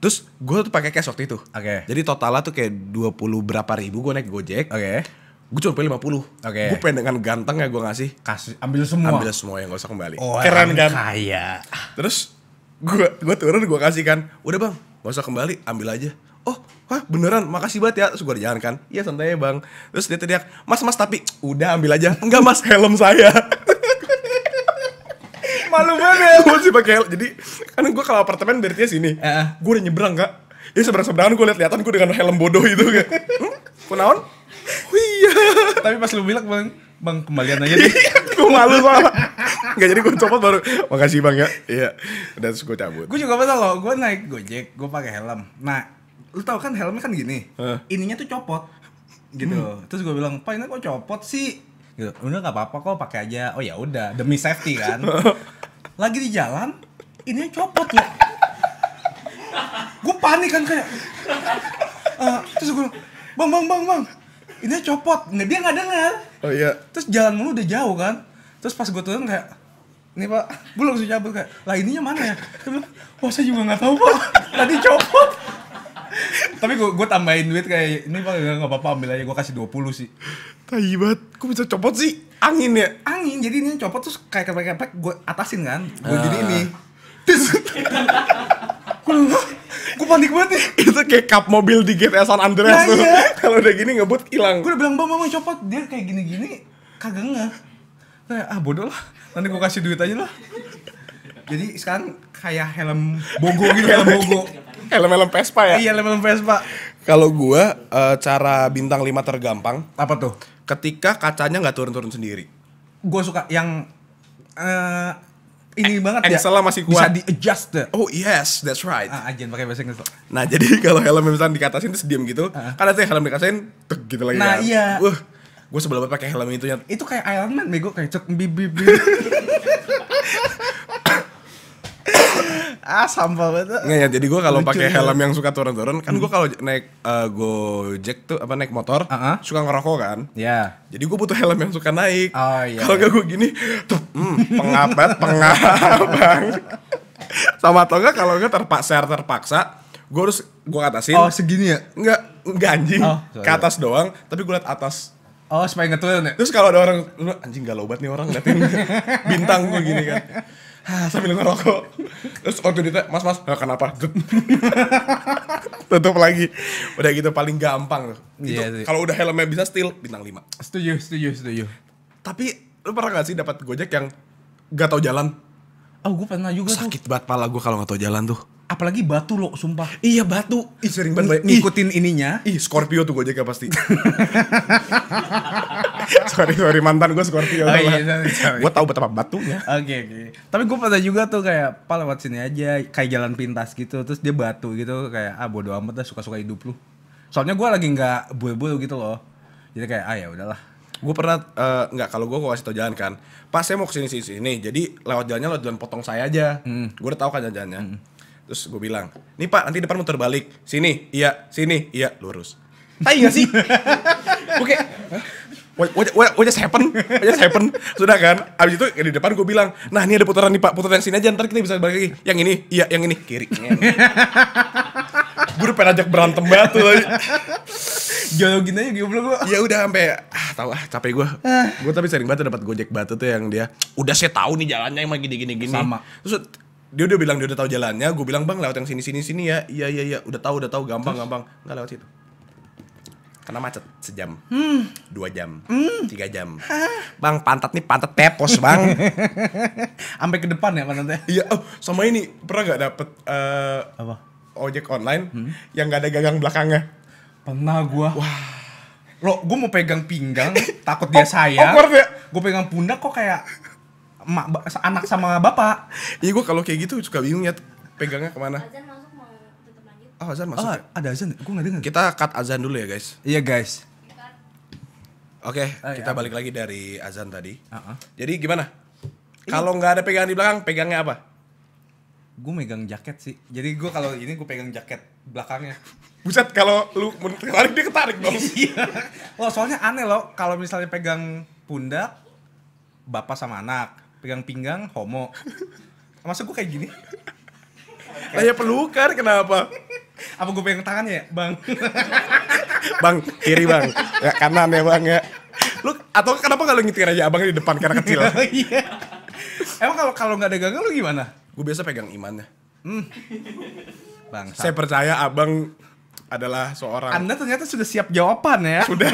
Terus gue tuh pakai cash waktu itu. Oke. Okay. Jadi totalnya tuh kayak 20 berapa ribu gue naik Gojek. Oke. Okay. Gue cuma pilih 50. Oke. Okay. Gue pengen dengan ganteng ya gue ngasih. Kasih ambil semua. Ambil semua yang gak usah kembali. Oh, Keren kan? Kaya. Terus gue gue turun gue kasih kan. Udah bang, gak usah kembali, ambil aja. Oh, wah beneran makasih banget ya Terus gue jalan kan Iya santai ya bang Terus dia teriak Mas mas tapi udah ambil aja Enggak mas helm saya Malu banget Gue masih pakai helm Jadi kan gue kalau apartemen berarti sini uh. Gue udah nyebrang kak Ya seberang-seberangan gue liat-liatan gue dengan helm bodoh itu kayak hmm? Kunaon? Oh iya Tapi pas lu bilang bang Bang kembalian aja deh iya, Gue malu soalnya Gak jadi gue copot baru Makasih bang ya Iya Dan gue cabut Gue juga pasal loh Gue naik gojek Gue pakai helm Nah lu tau kan helmnya kan gini huh? ininya tuh copot gitu hmm. terus gue bilang pak ini kok copot sih gitu udah gak apa-apa kok pakai aja oh ya udah demi safety kan lagi di jalan ini copot ya, gue panik kan kayak uh, terus gue bang bang bang bang ini copot nggak dia nggak dengar oh iya terus jalan mulu udah jauh kan terus pas gue turun kayak ini pak gue langsung cabut kayak lah ininya mana ya terus, wah saya juga nggak tahu pak tadi copot tapi gue gue tambahin duit kayak ini pak gak apa-apa ambil aja gue kasih dua puluh sih. tapi banget, gue bisa copot sih? Angin ya? Angin, jadi ini copot terus kayak kayak kayak gue atasin kan, gue ah. jadi ini. gue panik banget nih itu kayak kap mobil di GTA San Andreas nah, tuh iya. kalau udah gini ngebut hilang gue udah bilang bawa mama copot dia kayak gini gini kagak nggak kayak ah bodoh lah nanti gue kasih duit aja lah jadi sekarang kayak helm bogo gitu helm bogo Helm-helm eh, Vespa ya? Iya, helm-helm Vespa. Kalau gua uh, cara bintang 5 tergampang apa tuh? Ketika kacanya nggak turun-turun sendiri. gua suka yang uh, ini A banget ya. salah masih kuat. Bisa di adjust Oh yes, that's right. Ah, ajen pakai bahasa Inggris. Nah, jadi kalau helm misalnya dikatasin terus diem gitu, uh. kan ada helm dikatasin tek gitu lagi. Nah, kan. iya. Uh, gue sebelum pakai helm itu yang itu kayak Iron Man bego kayak cek bibi ah sampah banget nggak ya jadi gue kalau pakai ya. helm yang suka turun-turun kan hmm. gue kalau naik uh, gojek tuh apa naik motor uh -huh. suka ngerokok kan ya yeah. jadi gue butuh helm yang suka naik oh, iya, kalau iya. gak gue gini tuh hmm, pengapet pengap sama atau enggak kalau enggak terpaksa terpaksa gue harus gue atasin oh segini ya enggak enggak anjing oh, ke atas doang tapi gue liat atas Oh supaya ngetulen ya? Terus kalau ada orang, anjing gak banget nih orang ngeliatin bintang gue gini kan Hah, sambil ngerokok. Terus waktu itu mas mas, nah, kenapa? Tutup lagi. Udah gitu paling gampang yeah, Iya, Kalau udah helmnya bisa still, bintang 5. Setuju, setuju, setuju. Tapi lu pernah gak sih dapat gojek yang gak tau jalan? Oh gue pernah juga Sakit tuh. banget pala gue kalau gak tau jalan tuh apalagi batu lo sumpah iya batu ih sering banget ngikutin ininya ih Scorpio tuh gojeknya pasti sorry sorry mantan gue Scorpio. Oh, iya, gue tau betapa batunya. Oke okay, oke. Okay. Tapi gue pada juga tuh kayak pak lewat sini aja kayak jalan pintas gitu terus dia batu gitu kayak ah bodo amat lah suka-suka hidup lu. Soalnya gue lagi nggak bul-bul gitu loh. Jadi kayak ah ya udahlah gue pernah uh, nggak kalau gue kasih tau jalan kan pas saya mau kesini sini sini jadi lewat jalannya lewat jalan potong saya aja hmm. gue udah tahu kan jalan jalannya hmm. terus gue bilang nih pak nanti depan muter balik sini iya sini iya lurus tai gak sih oke what, what, what just happen what just happen sudah kan abis itu di depan gue bilang nah ini ada putaran nih pak putaran sini aja ntar kita bisa balik lagi yang ini iya yang ini kiri gue udah pengen ajak berantem banget tuh gini aja gue belum ya udah sampai ah tau ah capek gue ah. gue tapi sering banget dapat gojek batu tuh yang dia udah saya tahu nih jalannya emang gini gini gini sama terus dia udah bilang dia udah tahu jalannya gue bilang bang lewat yang sini sini sini ya iya iya iya udah tahu udah tahu gampang terus? gampang nggak lewat situ karena macet sejam, hmm. dua jam, hmm. tiga jam. Hah? Bang pantat nih pantat tepos bang, sampai ke depan ya pantatnya. Iya, oh, sama ini pernah nggak dapet uh, apa? ojek online hmm? yang nggak ada gagang belakangnya? Pernah gua. Wah, lo gue mau pegang pinggang, takut dia oh, saya. Oh, ya? Gue pegang pundak kok kayak emak, anak sama bapak. Iya gua kalau kayak gitu suka bingung ya pegangnya kemana. Oh azan masuk. Oh, ya? ada azan. Gue nggak dengar. Kita cut azan dulu ya guys. Iya guys. Oke, okay, eh, kita ayo. Ya. balik lagi dari azan tadi. uh -huh. Jadi gimana? Iya. Kalau nggak ada pegangan di belakang, pegangnya apa? Gue megang jaket sih. Jadi gue kalau ini gue pegang jaket belakangnya. Buset, kalau lu menarik dia ketarik dong. Iya. Oh, soalnya aneh loh kalau misalnya pegang pundak bapak sama anak, pegang pinggang homo. Masa gue kayak gini? Kayak pelukar kenapa? Apa gue pegang tangannya ya? Bang. bang, kiri bang. Ya, kanan ya bang ya. Lu, atau kenapa gak lu ngitir aja abang di depan karena kecil? Iya. Emang kalau kalau nggak ada gagal lu gimana? Gue biasa pegang imannya. Hmm. Bang. Saya percaya abang adalah seorang Anda ternyata sudah siap jawaban ya. Sudah.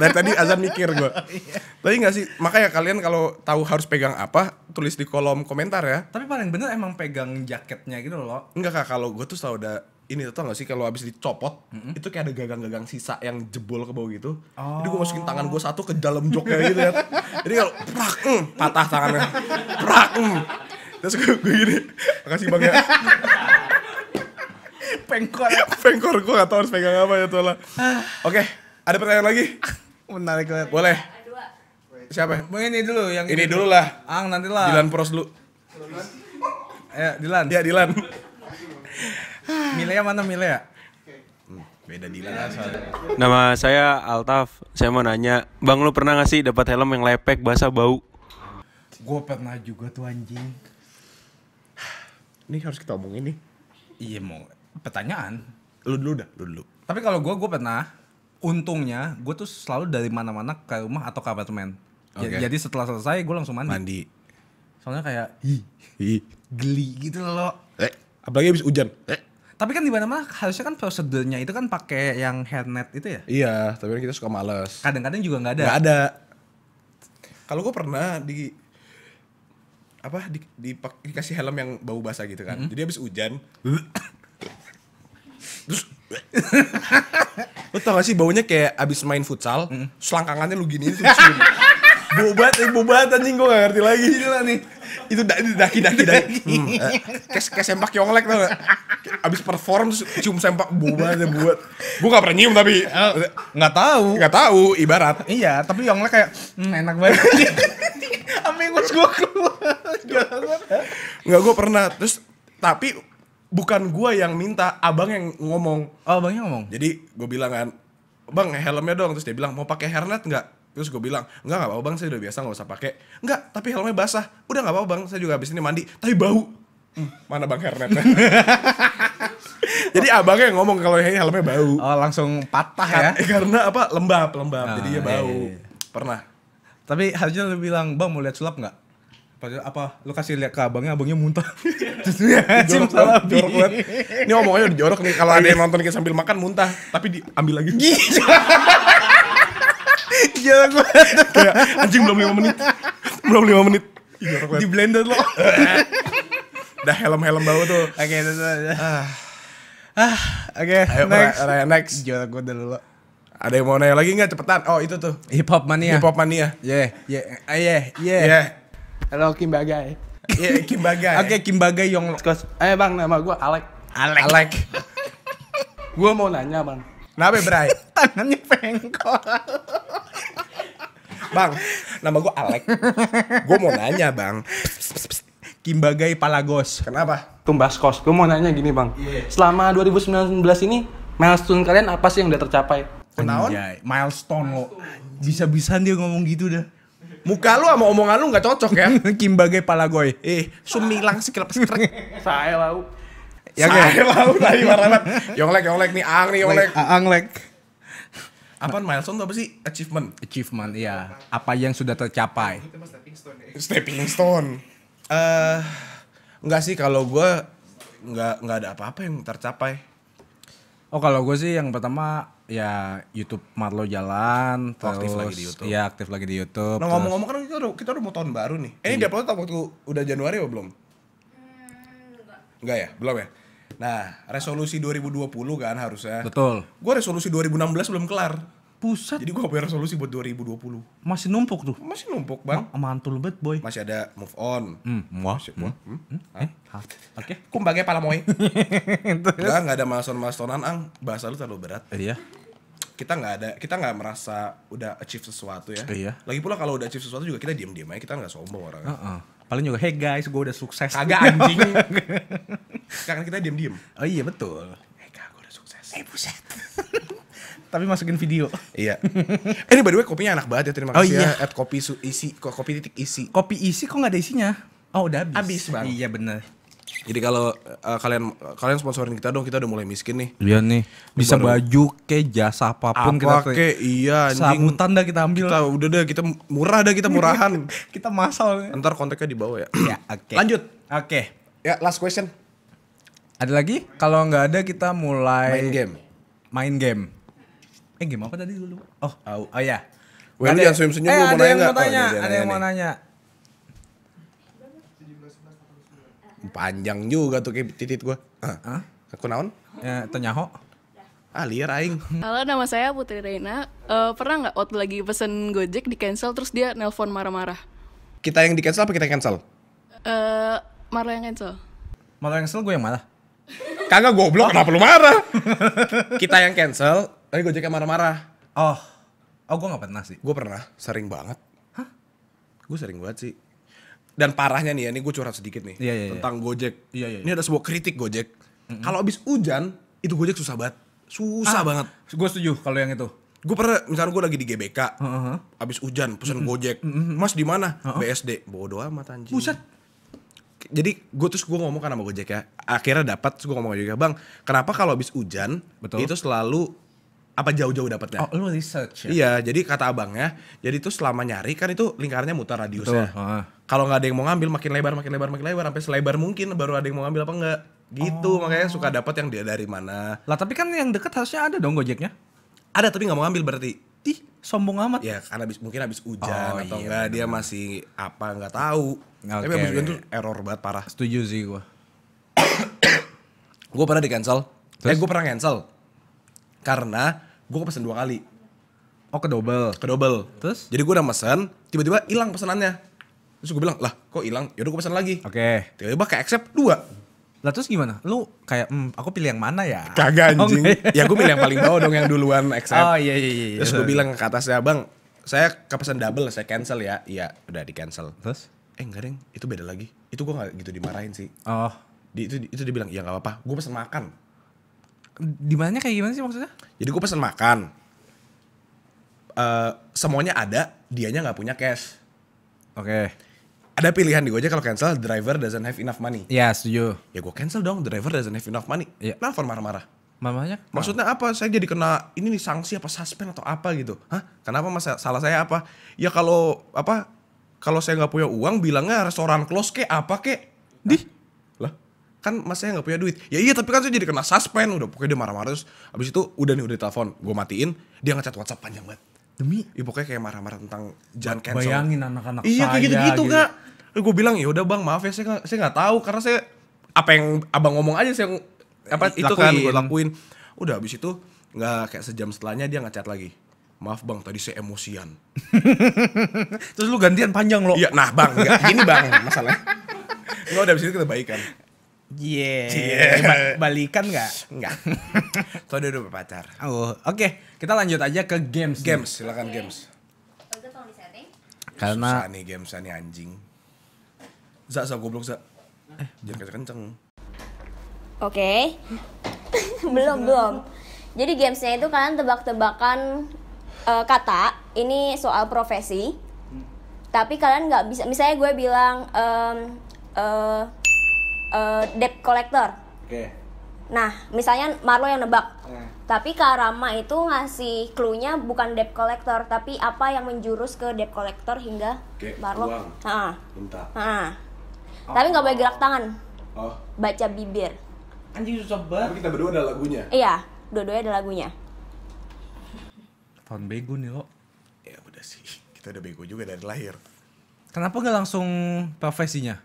Dari tadi azan mikir gue. Iya. Tapi nggak sih, makanya kalian kalau tahu harus pegang apa, tulis di kolom komentar ya. Tapi paling bener emang pegang jaketnya gitu loh. Enggak kak, kalau gue tuh selalu udah ini tau gak sih kalau habis dicopot mm-hmm. itu kayak ada gagang-gagang sisa yang jebol ke bawah gitu oh. jadi gue masukin tangan gue satu ke dalam joknya gitu ya jadi kalau prak mm, patah tangannya prak mm. terus gue, gue gini makasih bang ya pengkor pengkor gue gak tau harus pegang apa ya tuh lah ah. oke ada pertanyaan lagi menarik banget boleh siapa ini dulu yang ini, dulu lah ang nanti lah Dilan Pros dulu ya Dilan ya Dilan Milea ya, mana Milea? Ya? beda Dila lah soalnya. Nama saya Altaf. Saya mau nanya, Bang lu pernah gak sih dapat helm yang lepek, bahasa bau? Gue pernah juga tuh anjing. Ini harus kita omongin nih. Iya mau pertanyaan. Lu dulu dah, lu dulu. Tapi kalau gue, gue pernah. Untungnya, gue tuh selalu dari mana-mana ke rumah atau ke apartemen. Okay. Jadi setelah selesai, gue langsung mandi. Mandi. Soalnya kayak, hi, hi, geli gitu loh. Eh, apalagi habis hujan. Eh, tapi kan di mana-mana harusnya kan prosedurnya itu kan pakai yang hairnet itu ya? Iya, tapi kan kita suka males. Kadang-kadang juga nggak ada. Nggak ada. Kalau gue pernah di apa di, di, dikasih helm yang bau basah gitu kan. -hmm. Jadi habis hujan terus lu tau gak sih baunya kayak abis main futsal, mm. selangkangannya lu gini, terus bobat eh, bobat anjing gue gak ngerti lagi. Gila nih, itu daki daki daki. Hmm. Eh, kayak kayak sempak yonglek tau gak? Abis perform terus cium sempak buba aja buat. Gue gak pernah nyium tapi oh, nggak tahu. Nggak tahu ibarat. Iya, tapi yonglek kayak hmm, enak banget. Amigos gue keluar. Enggak gue pernah. Terus tapi bukan gue yang minta, abang yang ngomong. Oh, abangnya ngomong. Jadi gue bilang kan, bang helmnya dong. Terus dia bilang mau pakai hairnet nggak? Terus gue bilang, enggak gak apa-apa bang, saya udah biasa gak usah pakai. Enggak, tapi helmnya basah. Udah gak apa-apa bang, saya juga habis ini mandi. Tapi bau. Hmm, mana bang hernetnya? Jadi abangnya yang ngomong kalau helmnya bau. Oh langsung patah ya? Karena apa? Lembab, lembab. Ah, Jadi ya iya, bau. Iya, iya. Pernah. Tapi harusnya lu bilang, bang mau lihat sulap nggak? Padahal apa? Lu kasih lihat ke abangnya, abangnya muntah. Ya, jorok banget, jorok banget. Ini omongannya udah jorok nih. Kalau iya. ada yang nonton kita sambil makan muntah, tapi diambil lagi. Gila gue. Kayak anjing belum 5 menit. Belum 5 menit. Iya, Di blender lo. Dah helm-helm bau tuh. Oke, okay, itu Ah. Ah, oke. Okay, Ayo, next. Raya, next. Jual gue dulu. Ada yang mau nanya lagi nggak cepetan? Oh itu tuh. Hip hop mania. Hip hop mania. Yeah, yeah, uh, yeah, yeah. yeah. Halo Kim Bagai. yeah, Kim Bagai. Oke, okay, Kim Bagai Yong. Eh bang, nama gue Alek. Alek. Alek. gue mau nanya bang. Kenapa Bray? Tangannya pengkol bang, nama gue Alek. Gue mau nanya bang. Kimbagai Palagos. Kenapa? Tumbas kos. Gue mau nanya gini bang. Yeah. Selama 2019 ini milestone kalian apa sih yang udah tercapai? Kenaon? Milestone lo. Bisa-bisa dia ngomong gitu dah. Muka lu sama omongan lu gak cocok ya. Kimbagai Palagoy. Eh, sumilang sih kelepas krek. Saya lau. Ya Saya lau tadi marah Yonglek, yonglek nih, ang nih yonglek. Anglek. Apa milestone tuh apa sih? Achievement. Achievement, ya. Apa yang sudah tercapai? Stepping stone. Ya. Stepping stone. Eh, enggak sih kalau gue nggak nggak ada apa-apa yang tercapai. Oh kalau gue sih yang pertama ya YouTube Marlo jalan terus oh, aktif lagi di YouTube. ya aktif lagi di YouTube. Nah ngomong-ngomong kan kita udah, kita udah mau tahun baru nih. Eh, ini iya. dia upload waktu udah Januari apa belum? Hmm, enggak. enggak ya, belum ya. Nah, resolusi 2020 kan harusnya. Betul. Gue resolusi 2016 belum kelar. Pusat. Jadi gue punya resolusi buat 2020. Masih numpuk tuh. Masih numpuk, Bang. Ma mantul banget, boy. Masih ada move on. Hmm, muah. Hmm. Hmm. Hmm. Eh, Oke. Okay. Kumbangnya pala moy. gak, gak ada milestone-milestonean, Ang. Bahasa lu terlalu berat. Eh, iya. Kita gak ada, kita gak merasa udah achieve sesuatu ya. Eh, iya. Lagi pula kalau udah achieve sesuatu juga kita diem-diem aja, kita gak sombong orang. Uh -uh. Paling juga, hey guys, gue udah sukses. Kagak anjing. Karena kita diam-diam. Oh iya betul. Eka, eh, gue udah sukses. Eh buset. Tapi masukin video. Iya. Eh, ini by the way kopinya enak banget ya. Terima oh kasih oh, iya. ya. At kopi su isi, kopi titik isi. Kopi isi kok nggak ada isinya? Oh udah habis. Habis bang. Iya benar Jadi kalau uh, kalian kalian sponsorin kita dong, kita udah mulai miskin nih. Iya nih. Bisa Baru. baju ke jasa apapun Apa kita ke iya anjing. Sabutan dah kita ambil. Kita udah deh kita murah dah kita murahan. kita masal. Ntar kontaknya di bawah ya. Iya, oke. Okay. Lanjut. Oke. Okay. Ya, last question. Ada lagi? Kalau nggak ada kita mulai main game. Main game. Eh game apa tadi dulu? Oh, oh, oh ya. Wah, lu yang senyum-senyum eh, mau ada yang mau tanya, oh, iya, iya, ada yang mau nanya. Panjang juga tuh kayak titit gua. Hah? Aku naon? Ya, tenyaho. Ah, liar aing. Halo, nama saya Putri Reina. Uh, pernah nggak waktu lagi pesen Gojek di cancel terus dia nelpon marah-marah? Kita yang di cancel apa kita yang cancel? Eh, uh, marah yang cancel. Marah yang cancel gue yang marah. Kagak goblok, oh. kenapa lu marah? Kita yang cancel, tapi Gojeknya marah-marah. Oh. Oh, gue gak pernah sih. Gue pernah, sering banget. Hah? Gue sering banget sih. Dan parahnya nih ya, ini gue curhat sedikit nih. yeah, yeah, iya. tentang Gojek. Iya, iya, iya. Ini ada sebuah kritik Gojek. Mm -hmm. Kalau abis hujan, itu Gojek susah banget. Susah ah, banget. Gue setuju kalau yang itu gue pernah misalnya gue lagi di GBK uh -huh. abis hujan pesan uh -huh. gojek uh -huh. mas di mana uh -huh. BSD bodoh amat anjing buset jadi gue terus gue ngomong kan sama Gojek ya. Akhirnya dapat gue ngomong juga, "Bang, kenapa kalau habis hujan Betul. itu selalu apa jauh-jauh dapatnya? Oh, lu research ya? Iya, jadi kata abangnya, jadi itu selama nyari kan itu lingkarannya muter radiusnya. Betul. Kalau nggak ada yang mau ngambil, makin lebar, makin lebar, makin lebar, sampai selebar mungkin baru ada yang mau ngambil apa enggak. Gitu, oh. makanya suka dapat yang dia dari mana. Lah, tapi kan yang deket harusnya ada dong gojeknya. Ada, tapi nggak mau ngambil berarti ih sombong amat ya karena abis, mungkin habis hujan oh, atau iya, enggak bener. dia masih apa nggak tahu okay, tapi abis hujan okay. tuh error banget parah setuju sih gua gua pernah di cancel eh, Terus? eh gua pernah cancel karena gua pesen dua kali oh ke double ke double terus jadi gua udah pesen tiba-tiba hilang pesanannya terus gua bilang lah kok hilang yaudah gua pesan lagi oke okay. tiba-tiba ke accept dua lah terus gimana? Lu kayak hmm, aku pilih yang mana ya? Kagak oh, anjing. Oh, ya, ya gue pilih yang paling bawah dong yang duluan accept. Oh iya iya iya. iya. Terus gue bilang ke atasnya, "Bang, saya kepesan double, saya cancel ya." Iya, udah di cancel. Terus? Eh enggak, Deng. Itu beda lagi. Itu gue gak gitu dimarahin sih. Oh. Di, itu itu dia bilang, "Ya nggak apa-apa, gue pesen makan." Dimananya kayak gimana sih maksudnya? Jadi gue pesen makan. Uh, semuanya ada, dianya gak punya cash. Oke. Okay ada pilihan di gue aja kalau cancel driver doesn't have enough money. Ya setuju. Ya gue cancel dong driver doesn't have enough money. Ya. Nelfon marah-marah. Mamanya? Maksudnya apa? Saya jadi kena ini nih sanksi apa suspend atau apa gitu? Hah? Kenapa mas? Salah saya apa? Ya kalau apa? Kalau saya nggak punya uang bilangnya restoran close ke apa ke? Di? Lah? Kan mas saya nggak punya duit. Ya iya tapi kan saya jadi kena suspend udah pokoknya dia marah-marah terus abis itu udah nih udah telepon gue matiin dia ngechat WhatsApp panjang banget demi ya pokoknya kayak marah-marah tentang jangan cancel bayangin anak-anak iya kayak gitu-gitu gak gitu gue bilang ya udah bang maaf ya saya saya nggak tahu karena saya apa yang abang ngomong aja saya apa lakuin. itu kan gue lakuin udah habis itu nggak kayak sejam setelahnya dia ngechat lagi maaf bang tadi saya emosian terus lu gantian panjang lo iya nah bang gak, gini bang masalah nggak udah habis itu kita baikan Iya, yeah. yeah. ba balikan nggak? Nggak. Soalnya udah berpacar. Oh, oke. Okay. Kita lanjut aja ke games. Games, nih. silakan okay. games. Karena Susah nih games ini anjing. Zak, Zak, goblok, Zak. Eh, jangan kenceng. Oke. belum, belum. Jadi gamesnya itu kalian tebak-tebakan uh, kata. Ini soal profesi. Hmm. Tapi kalian nggak bisa. Misalnya gue bilang um, uh, uh, debt collector. Oke. Okay. Nah, misalnya Marlo yang nebak. Eh. Tapi Kak Rama itu ngasih clue-nya bukan debt collector, tapi apa yang menjurus ke debt collector hingga okay. Marlo. Uang. Ha -ha. -ha. Oh. Tapi nggak boleh gerak tangan. Oh. Baca bibir. Anjing susah banget. Tapi kita berdua ada lagunya. Iya, dua-duanya ada lagunya. Tahun bego nih lo. Ya udah sih, kita udah bego juga dari lahir. Kenapa nggak langsung profesinya?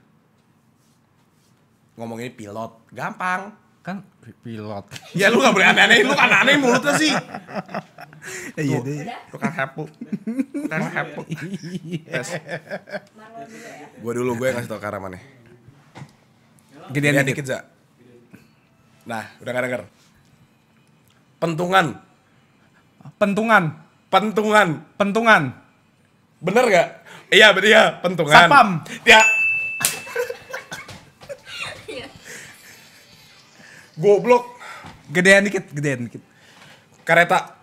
Ngomongin pilot, gampang. Kan pilot. ya lu nggak boleh aneh-aneh, lu kan aneh mulutnya sih. Iya deh. Ya. Tukang hapu. Tukang iya. hapu. Tes. Gue dulu gue kasih tau ke arah mana. Gedean dikit, dikit Nah, udah gak denger. Pentungan. Pentungan. Pentungan. Pentungan. Bener gak? Iya, bener ya. Pentungan. Sapam. Ya. Goblok. Gedean dikit, gedean dikit. Kereta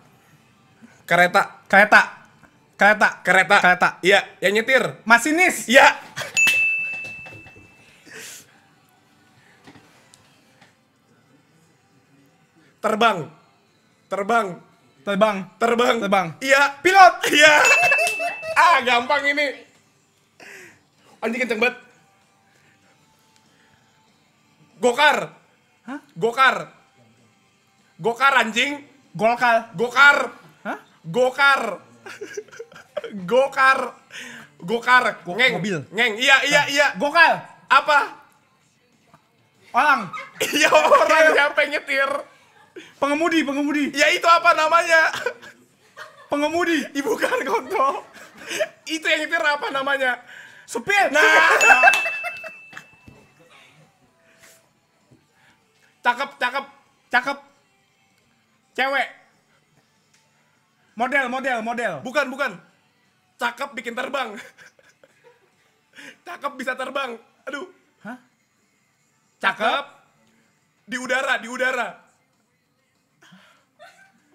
Kereta. Kereta. Kereta. Kereta. Kereta. Iya, yang nyetir. Masinis. Iya. Terbang. Terbang. Terbang. Terbang. Terbang. Iya. Pilot. Iya. ah, gampang ini. Anjing kenceng banget. Gokar. Hah? Gokar. Gokar anjing. Golkar. Gokar. Gokar. Gokar. Gokar. Go ngeng. Mobil. Ngeng. Iya, iya, nah. iya. Gokal. Apa? Orang. Iya, orang siapa yang nyetir? Pengemudi, pengemudi. Ya itu apa namanya? Pengemudi. Bukan kontrol itu yang nyetir apa namanya? Supir. Nah. cakep, cakep, cakep. Cewek. Model, model, model. Bukan, bukan. Cakep bikin terbang. Cakep bisa terbang. Aduh. Hah? Cakep di udara, di udara.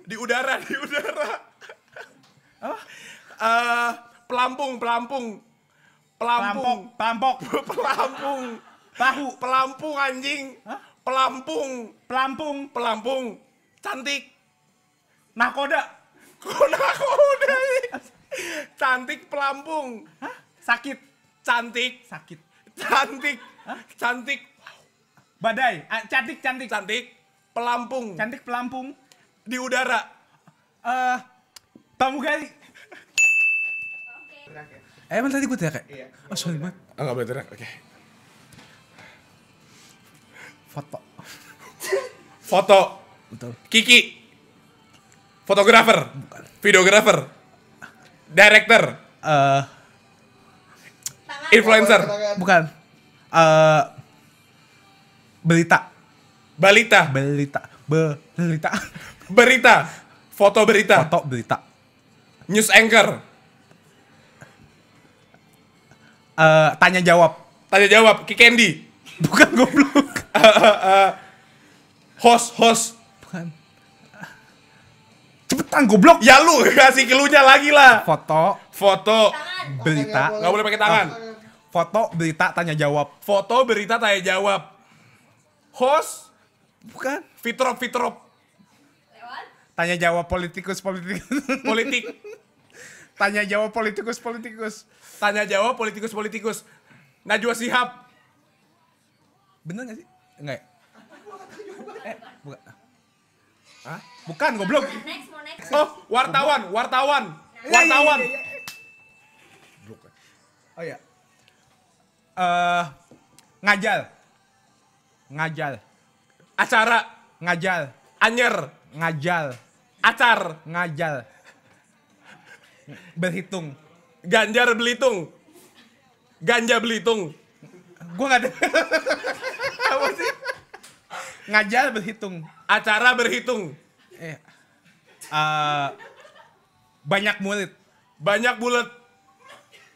Di udara, di udara. Apa? Uh, pelampung, pelampung. Pelampung. Pelampok. pelampung. Tahu. Pelampung anjing. Hah? Pelampung. Pelampung. Pelampung. Cantik. Nakoda aku udah Cantik pelampung. Hah? Sakit. Cantik. Sakit. Cantik. Hah? Cantik. Badai. Ah, cantik, cantik. Cantik. Pelampung. Cantik pelampung. Di udara. Eh, uh, pramugari. Okay. Eh, emang tadi gue teriak ya? Iya. Oh, sorry banget. Ah, oh, gak boleh teriak, oke. Okay. Foto. Foto. Betul. Kiki. Fotografer. Bukan. Videografer. Director. Uh, Influencer. Bukan. Uh, berita. Balita. Berita. Berita. Berita. Foto berita. Foto berita. News anchor. Uh, tanya jawab. Tanya jawab. Kikendi. Bukan goblok. uh, uh, uh, host host kan goblok. Ya lu kasih keluhnya lagi lah. Foto, foto, tangan. berita. Gak boleh pakai tangan. Foto, berita, tanya jawab. Foto, berita, tanya jawab. Host bukan fitrop fitrop. Tanya jawab politikus politikus. Politik. tanya jawab politikus politikus. Tanya jawab politikus politikus. Najwa Sihab. Bener gak sih? Enggak. Ya? Eh, bukan. Hah? Bukan goblok. Oh, wartawan, wartawan, wartawan. Iya, iya, iya, oh ya. Uh, ngajal. Ngajal. Acara ngajal. Anyer ngajal. Acar ngajal. Berhitung. Ganjar Belitung. Ganja Belitung. Gua enggak ada. Apa Ngajal berhitung. Acara berhitung. Eh uh, banyak murid. Banyak bulat.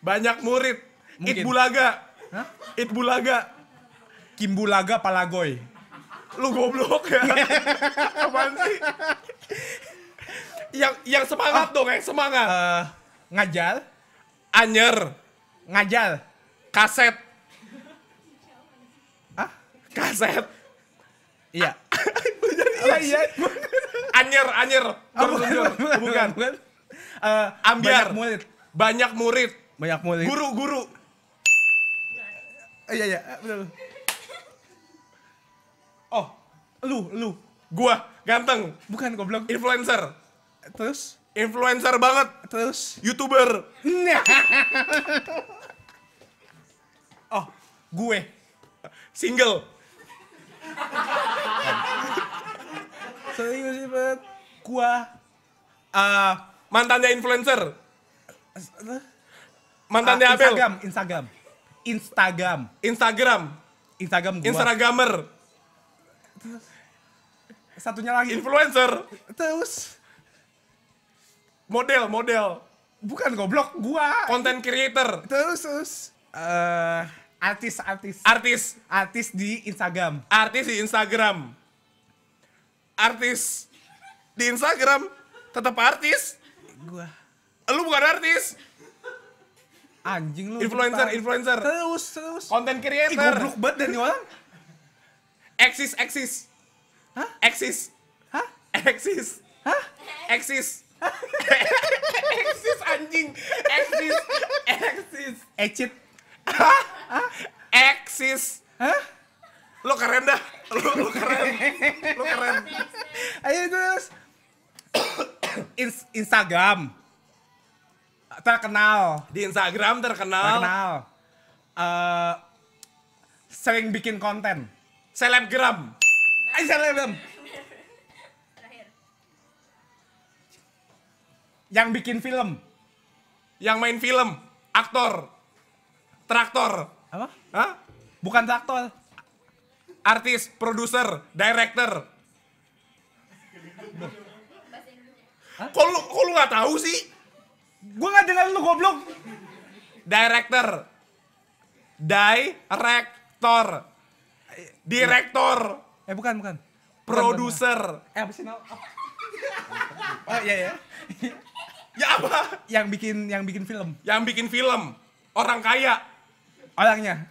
Banyak murid. Mungkin. It bulaga. Hah? It bulaga. Kim bulaga palagoy. Lu goblok ya. Apaan sih? yang yang semangat oh. dong, yang semangat. Uh, ngajal. Anyer. Ngajal. Kaset. Ah? Kaset. Iya. iya iya anyer anyer bukan, bukan. Uh, ambiar banyak murid banyak murid banyak murid guru guru eh, iya iya eh, betul oh lu lu gua ganteng bukan goblok influencer terus influencer banget terus youtuber nah. oh gue single Serius sih, Bet. Gua uh, mantannya influencer. Mantannya uh, Abel. Instagram, Instagram. Instagram. Instagram. Instagram gua. Instagramer. Satunya lagi influencer. Terus model, model. Bukan goblok, gua. Content creator. Terus terus uh, artis artis. Artis. Artis di Instagram. Artis di Instagram artis di Instagram tetap artis. Gua. Lu bukan artis. Anjing lu. Influencer, lupa. influencer. Terus, terus. Konten creator. Ih, goblok banget dan orang. Eksis, eksis. Hah? Eksis. Hah? Eksis. Hah? Eksis. eksis anjing. Eksis. Eksis. Ecit. Hah? Eksis. Hah? lo keren dah lo, lo keren lo keren ayo terus Instagram terkenal di Instagram terkenal terkenal uh, sering bikin konten selebgram ayo selebgram yang bikin film yang main film aktor traktor apa Hah? bukan traktor artis, produser, director. Kok lu, kok gak tahu sih? Gue gak dengar lu goblok. Director. Director. Direktor. Eh bukan, bukan. Produser. Eh apa sih? Oh iya ya. ya apa? Yang bikin yang bikin film. Yang bikin film. Orang kaya. Orangnya.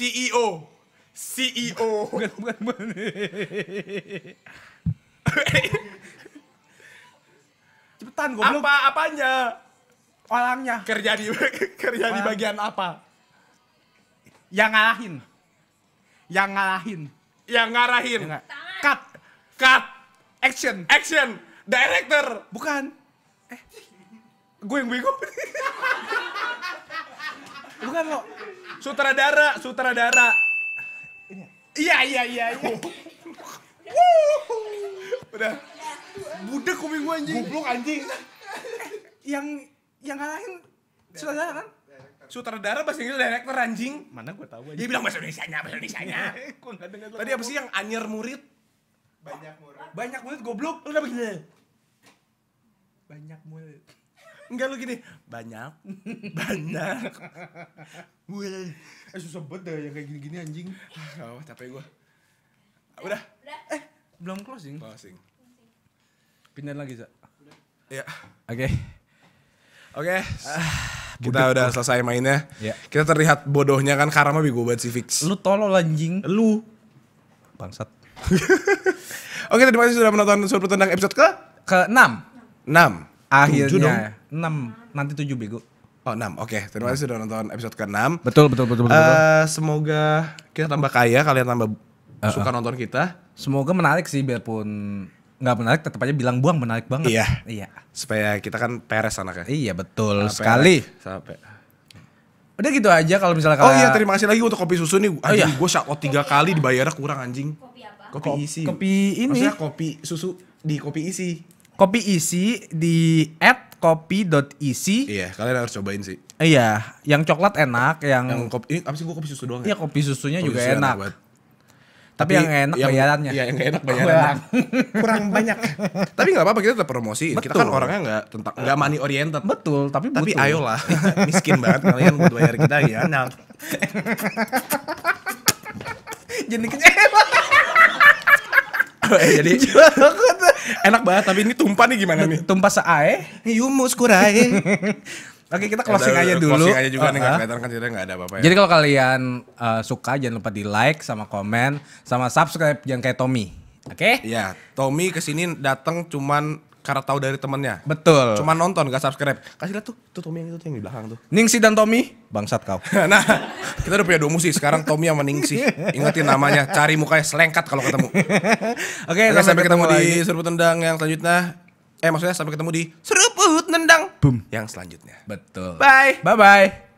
CEO. CEO. Bukan, bukan, bukan. Cepetan goblok. Apa apanya? Orangnya. Kerja di kerja Orang. di bagian apa? Yang ngalahin. Yang ngalahin. Yang ngarahin. Yang Cut. Cut. Action. Action. Director. Bukan. Eh. Gue yang bego. Bukan lo. Sutradara, sutradara. Iya, iya, iya, iya. Udah. Budek kuping gua anjing. Goblok anjing. yang yang ngalahin sutradara kan? sutradara bahasa Inggris director anjing. Mana gue tahu anjing. Dia bilang bahasa Indonesia nya, bahasa Indonesia nya. Tadi apa sih yang anyer murid? Banyak murid. Banyak murid goblok. Lu udah begini. Banyak murid. Enggak lu gini, banyak, banyak. eh susah banget dah yang kayak gini-gini anjing. Ah, oh, capek gua. Eh, udah. Udah. Eh, belum closing. Closing. pindah lagi, Za. Iya. Oke. Oke. Okay. Ah, kita udah selesai mainnya. Ya. Kita terlihat bodohnya kan karena mah bego banget si Fix. Lu tolol anjing. Lu bangsat. Oke, terima kasih sudah menonton surat tentang episode ke ke enam 6. Akhirnya enam nanti tujuh bego. Oh enam, oke. Okay. Terima kasih sudah nonton episode ke-6. Betul, betul, betul, betul. Uh, semoga kita tambah kaya, kalian tambah uh, suka nonton kita. Semoga menarik sih biarpun nggak menarik tetap aja bilang buang menarik banget. Iya. Iya. Supaya kita kan peres anaknya. Iya, betul sampai, nah, sekali. Sampai. Udah gitu aja kalau misalnya oh, kalian... Oh iya, terima kasih lagi untuk kopi susu nih. Anjing, oh, iya. gue shoutout tiga kali dibayar kurang anjing. Kopi apa? Kopi isi. Kopi ini. Maksudnya kopi susu di kopi isi. Kopi isi di at kopi.isi. Iya, kalian harus cobain sih. Iya, yang coklat enak, yang, yang kopi ini apa sih gua kopi susu doang Iya, ya? kopi susunya kopi juga susu enak. enak tapi, yang enak yang, bayarannya. Iya, yang enak bayarannya. Kurang banyak. tapi nggak apa-apa kita tetap promosi. Betul. Kita kan orangnya nggak tentang nggak money oriented. Betul, tapi butuh. tapi ayolah. Miskin banget kalian buat bayar kita ya. Nah. Jadi kecewa eh, jadi enak banget tapi ini tumpah nih gimana nih? Tumpah sae. Yumus kurai. Oke kita closing ya, aja dulu. Closing aja juga uh, nih uh. kan kita nggak ada apa-apa. Ya. Jadi kalau kalian uh, suka jangan lupa di like sama komen sama subscribe yang kayak Tommy. Oke? Okay? Ya, Tommy kesini datang cuman karena tahu dari temennya. Betul. Cuma nonton gak subscribe. Kasih lihat tuh, tuh Tommy yang itu tuh yang di belakang tuh. Ningsi dan Tommy, bangsat kau. nah, kita udah punya dua musisi. Sekarang Tommy sama Ningsi. Ingetin namanya, cari mukanya selengkat kalau ketemu. Oke, okay, sampai, sampai ketemu, di seruput tendang yang selanjutnya. Eh maksudnya sampai ketemu di seruput nendang. Boom. Yang selanjutnya. Betul. Bye. Bye-bye.